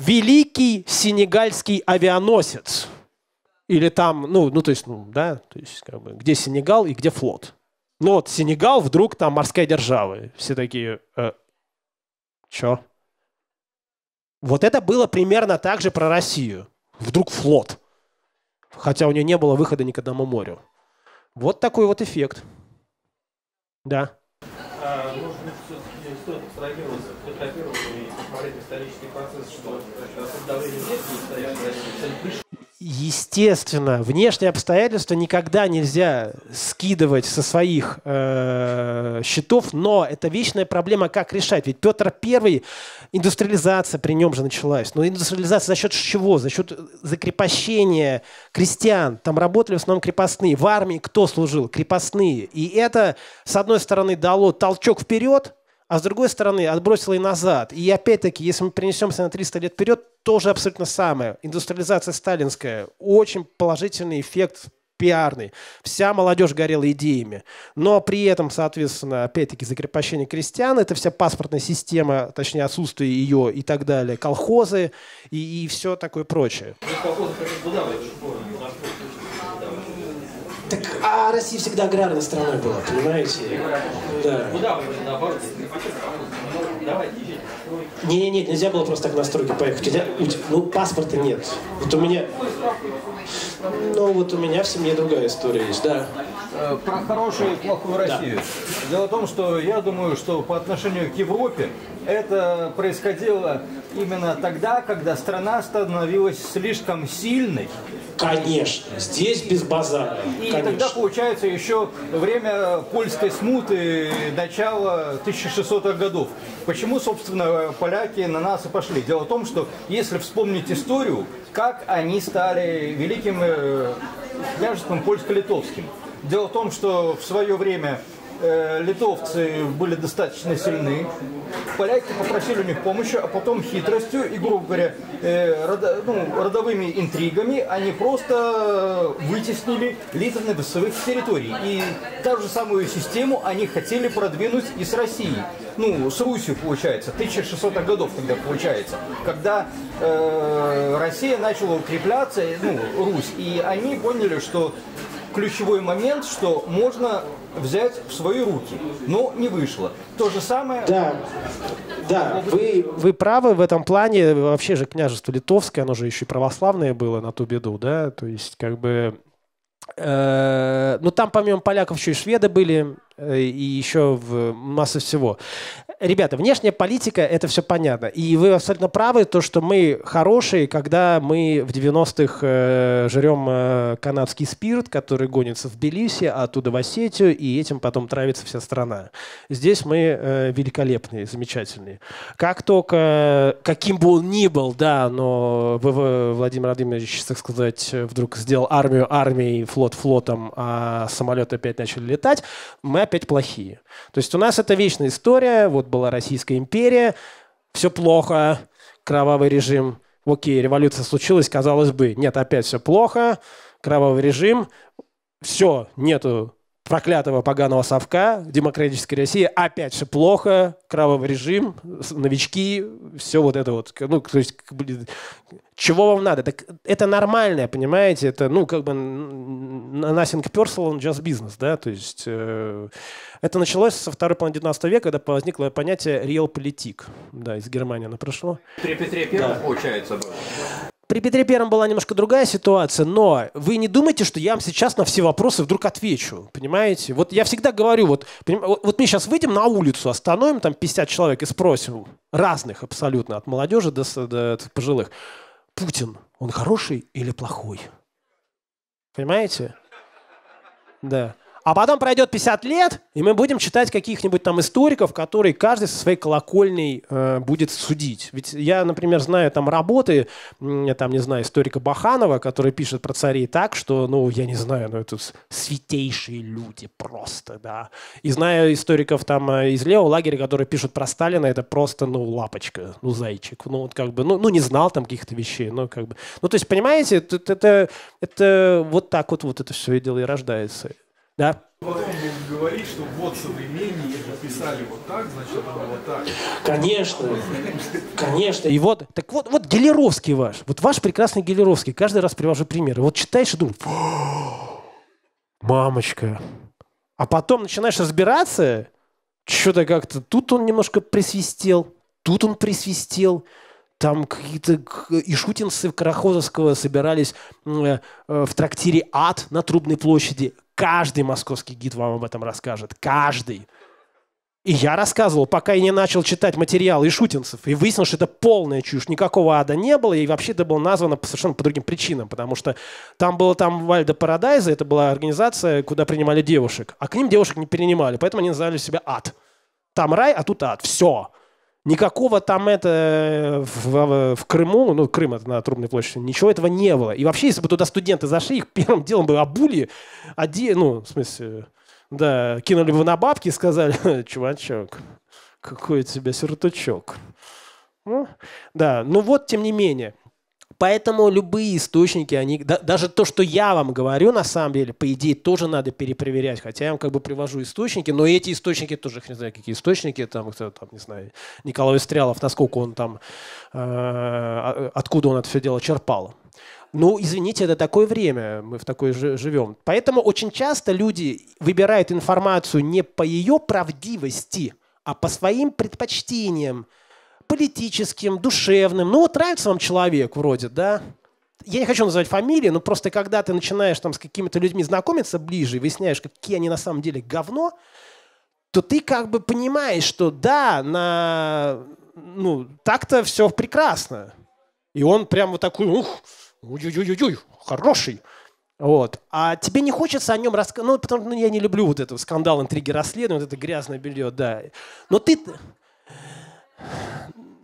Великий сенегальский авианосец. Или там, ну, ну то есть, ну, да, то есть, как бы, где Сенегал и где флот. Ну вот, Сенегал вдруг там морская держава. Все такие, э, чё? Вот это было примерно так же про Россию. Вдруг флот. Хотя у нее не было выхода ни к одному морю. Вот такой вот эффект. Да. А, может быть, все-таки стоит абстрагироваться, фотографироваться и посмотреть исторический процесс, что это давление нефти стоит, естественно, внешние обстоятельства никогда нельзя скидывать со своих э, счетов, но это вечная проблема, как решать. Ведь Петр Первый, индустриализация при нем же началась. Но ну, индустриализация за счет чего? За счет закрепощения крестьян. Там работали в основном крепостные. В армии кто служил? Крепостные. И это, с одной стороны, дало толчок вперед, а с другой стороны отбросила и назад. И опять-таки, если мы перенесемся на 300 лет вперед, тоже абсолютно самое. Индустриализация сталинская. Очень положительный эффект пиарный. Вся молодежь горела идеями. Но при этом, соответственно, опять-таки закрепощение крестьян, это вся паспортная система, точнее отсутствие ее и так далее, колхозы и, и все такое прочее. Ну, колхозы, как так, а Россия всегда аграрной страной была, понимаете? Да. Не, не, не, нельзя было просто так на стройки поехать. Нельзя, ну, паспорта нет. Вот у меня... Ну, вот у меня в семье другая история есть, да. Э, про хорошую и плохую Россию. Да. Дело в том, что я думаю, что по отношению к Европе это происходило именно тогда, когда страна становилась слишком сильной. Конечно, здесь без базара. И Конечно. тогда получается еще время польской смуты начала 1600-х годов. Почему, собственно, поляки на нас и пошли? Дело в том, что если вспомнить историю, как они стали великим э, княжеством польско-литовским. Дело в том, что в свое время э, литовцы были достаточно сильны. Поляки попросили у них помощи, а потом хитростью и, грубо говоря, э, ну, родовыми интригами они просто вытеснили литовны с своих территорий. И та же самую систему они хотели продвинуть и с Россией. Ну, с Русью, получается, 1600-х годов, когда получается. Когда э, Россия начала укрепляться, ну, Русь, и они поняли, что ключевой момент, что можно взять в свои руки, но не вышло. То же самое... Да, да. Вы, вы правы в этом плане. Вообще же княжество литовское, оно же еще и православное было на ту беду, да? То есть как бы... Э, ну, там помимо поляков еще и шведы были, э, и еще в масса всего ребята, внешняя политика, это все понятно. И вы абсолютно правы, то, что мы хорошие, когда мы в 90-х э, жрем э, канадский спирт, который гонится в Белиси, а оттуда в Осетию, и этим потом травится вся страна. Здесь мы э, великолепные, замечательные. Как только, каким бы он ни был, да, но Владимир Владимирович, так сказать, вдруг сделал армию армией, флот флотом, а самолеты опять начали летать, мы опять плохие. То есть у нас это вечная история, вот вот была Российская империя, все плохо, кровавый режим. Окей, революция случилась, казалось бы, нет, опять все плохо, кровавый режим, все, нету проклятого поганого совка, демократической России, опять же плохо, кровавый режим, новички, все вот это вот. Ну, то есть, чего вам надо? Так это нормальное, понимаете? Это, ну, как бы nothing personal, just business, да? То есть, э, это началось со второй половины 19 века, когда возникло понятие realpolitik. Да, из Германии оно пришло. При Петре Первом, да. получается, было. При Петре Первом была немножко другая ситуация, но вы не думайте, что я вам сейчас на все вопросы вдруг отвечу, понимаете? Вот я всегда говорю, вот, вот мы сейчас выйдем на улицу, остановим там 50 человек и спросим, разных абсолютно, от молодежи до, до, до пожилых, Путин, он хороший или плохой? Понимаете? Да. А потом пройдет 50 лет, и мы будем читать каких-нибудь там историков, которые каждый со своей колокольней э, будет судить. Ведь я, например, знаю там работы, я там, не знаю, историка Баханова, который пишет про царей так, что, ну, я не знаю, ну, это святейшие люди просто, да. И знаю историков там э, из левого лагеря, которые пишут про Сталина, это просто, ну, лапочка, ну, зайчик. Ну, вот как бы, ну, ну не знал там каких-то вещей, ну, как бы. Ну, то есть, понимаете, это, это, это вот так вот, вот это все и дело и рождается. Да. Потом будут говорить, что вот современники писали вот так, значит, было вот так. Конечно, конечно. И вот, так вот, вот Гелеровский ваш, вот ваш прекрасный Гелеровский, каждый раз привожу примеры. Вот читаешь и думаешь, мамочка. А потом начинаешь разбираться, что-то как-то, тут он немножко присвистел, тут он присвистел, там какие-то ишутинцы Карахозовского собирались э, э, в трактире «Ад» на Трубной площади. Каждый московский гид вам об этом расскажет. Каждый. И я рассказывал, пока я не начал читать материалы Ишутинцев, и выяснил, что это полная чушь. Никакого ада не было, и вообще это было названо совершенно по другим причинам, потому что там было там Вальда Парадайза, это была организация, куда принимали девушек, а к ним девушек не принимали, поэтому они называли себя ад. Там рай, а тут ад. Все. Никакого там это э, в, в Крыму, ну, Крым это на Трубной площади, ничего этого не было. И вообще, если бы туда студенты зашли, их первым делом бы обули, оде... ну, в смысле, да, кинули бы на бабки и сказали, чувачок, какой у тебя сертучок. Ну, да, ну вот, тем не менее. Поэтому любые источники, они, да, даже то, что я вам говорю, на самом деле, по идее, тоже надо перепроверять. Хотя я вам как бы привожу источники, но эти источники тоже, не знаю, какие источники, там, кто, там не знаю, Николай Стрялов, насколько он там, э, а, откуда он это все дело черпал. Ну, извините, это такое время, мы в такое живем. Поэтому очень часто люди выбирают информацию не по ее правдивости, а по своим предпочтениям, политическим, душевным. Ну вот нравится вам человек вроде, да? Я не хочу называть фамилии, но просто когда ты начинаешь там с какими-то людьми знакомиться ближе и выясняешь, какие они на самом деле говно, то ты как бы понимаешь, что да, на... ну, так-то все прекрасно. И он прям вот такой, ух, уй-уй-уй-уй, хороший. Вот. А тебе не хочется о нем рассказать. Ну, потому что ну, я не люблю вот этого скандал, интриги, расследования, вот это грязное белье, да. Но ты...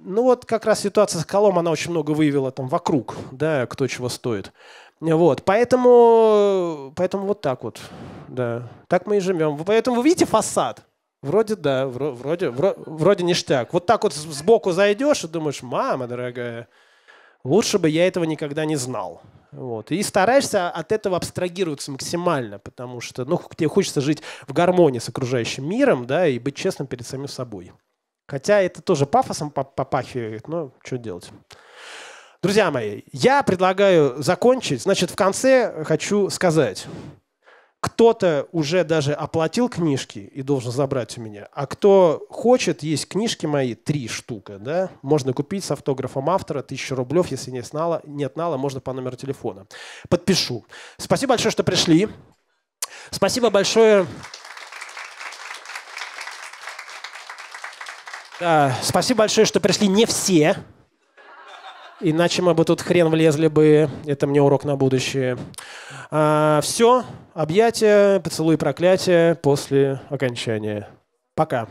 Ну вот как раз ситуация с Колом, она очень много выявила там вокруг, да, кто чего стоит. Вот, поэтому, поэтому вот так вот, да. Так мы и живем. Поэтому вы видите фасад? Вроде да, вроде, вроде, вроде ништяк. Вот так вот сбоку зайдешь и думаешь, мама дорогая, лучше бы я этого никогда не знал. Вот. И стараешься от этого абстрагироваться максимально, потому что ну, тебе хочется жить в гармонии с окружающим миром да, и быть честным перед самим собой. Хотя это тоже пафосом попахивает, но что делать. Друзья мои, я предлагаю закончить. Значит, в конце хочу сказать. Кто-то уже даже оплатил книжки и должен забрать у меня. А кто хочет, есть книжки мои, три штука, да? Можно купить с автографом автора, тысячу рублев, если не снала, нет нала, можно по номеру телефона. Подпишу. Спасибо большое, что пришли. Спасибо большое. Да, спасибо большое, что пришли не все. Иначе мы бы тут хрен влезли бы. Это мне урок на будущее. А, все. Объятия, поцелуй, проклятия после окончания. Пока.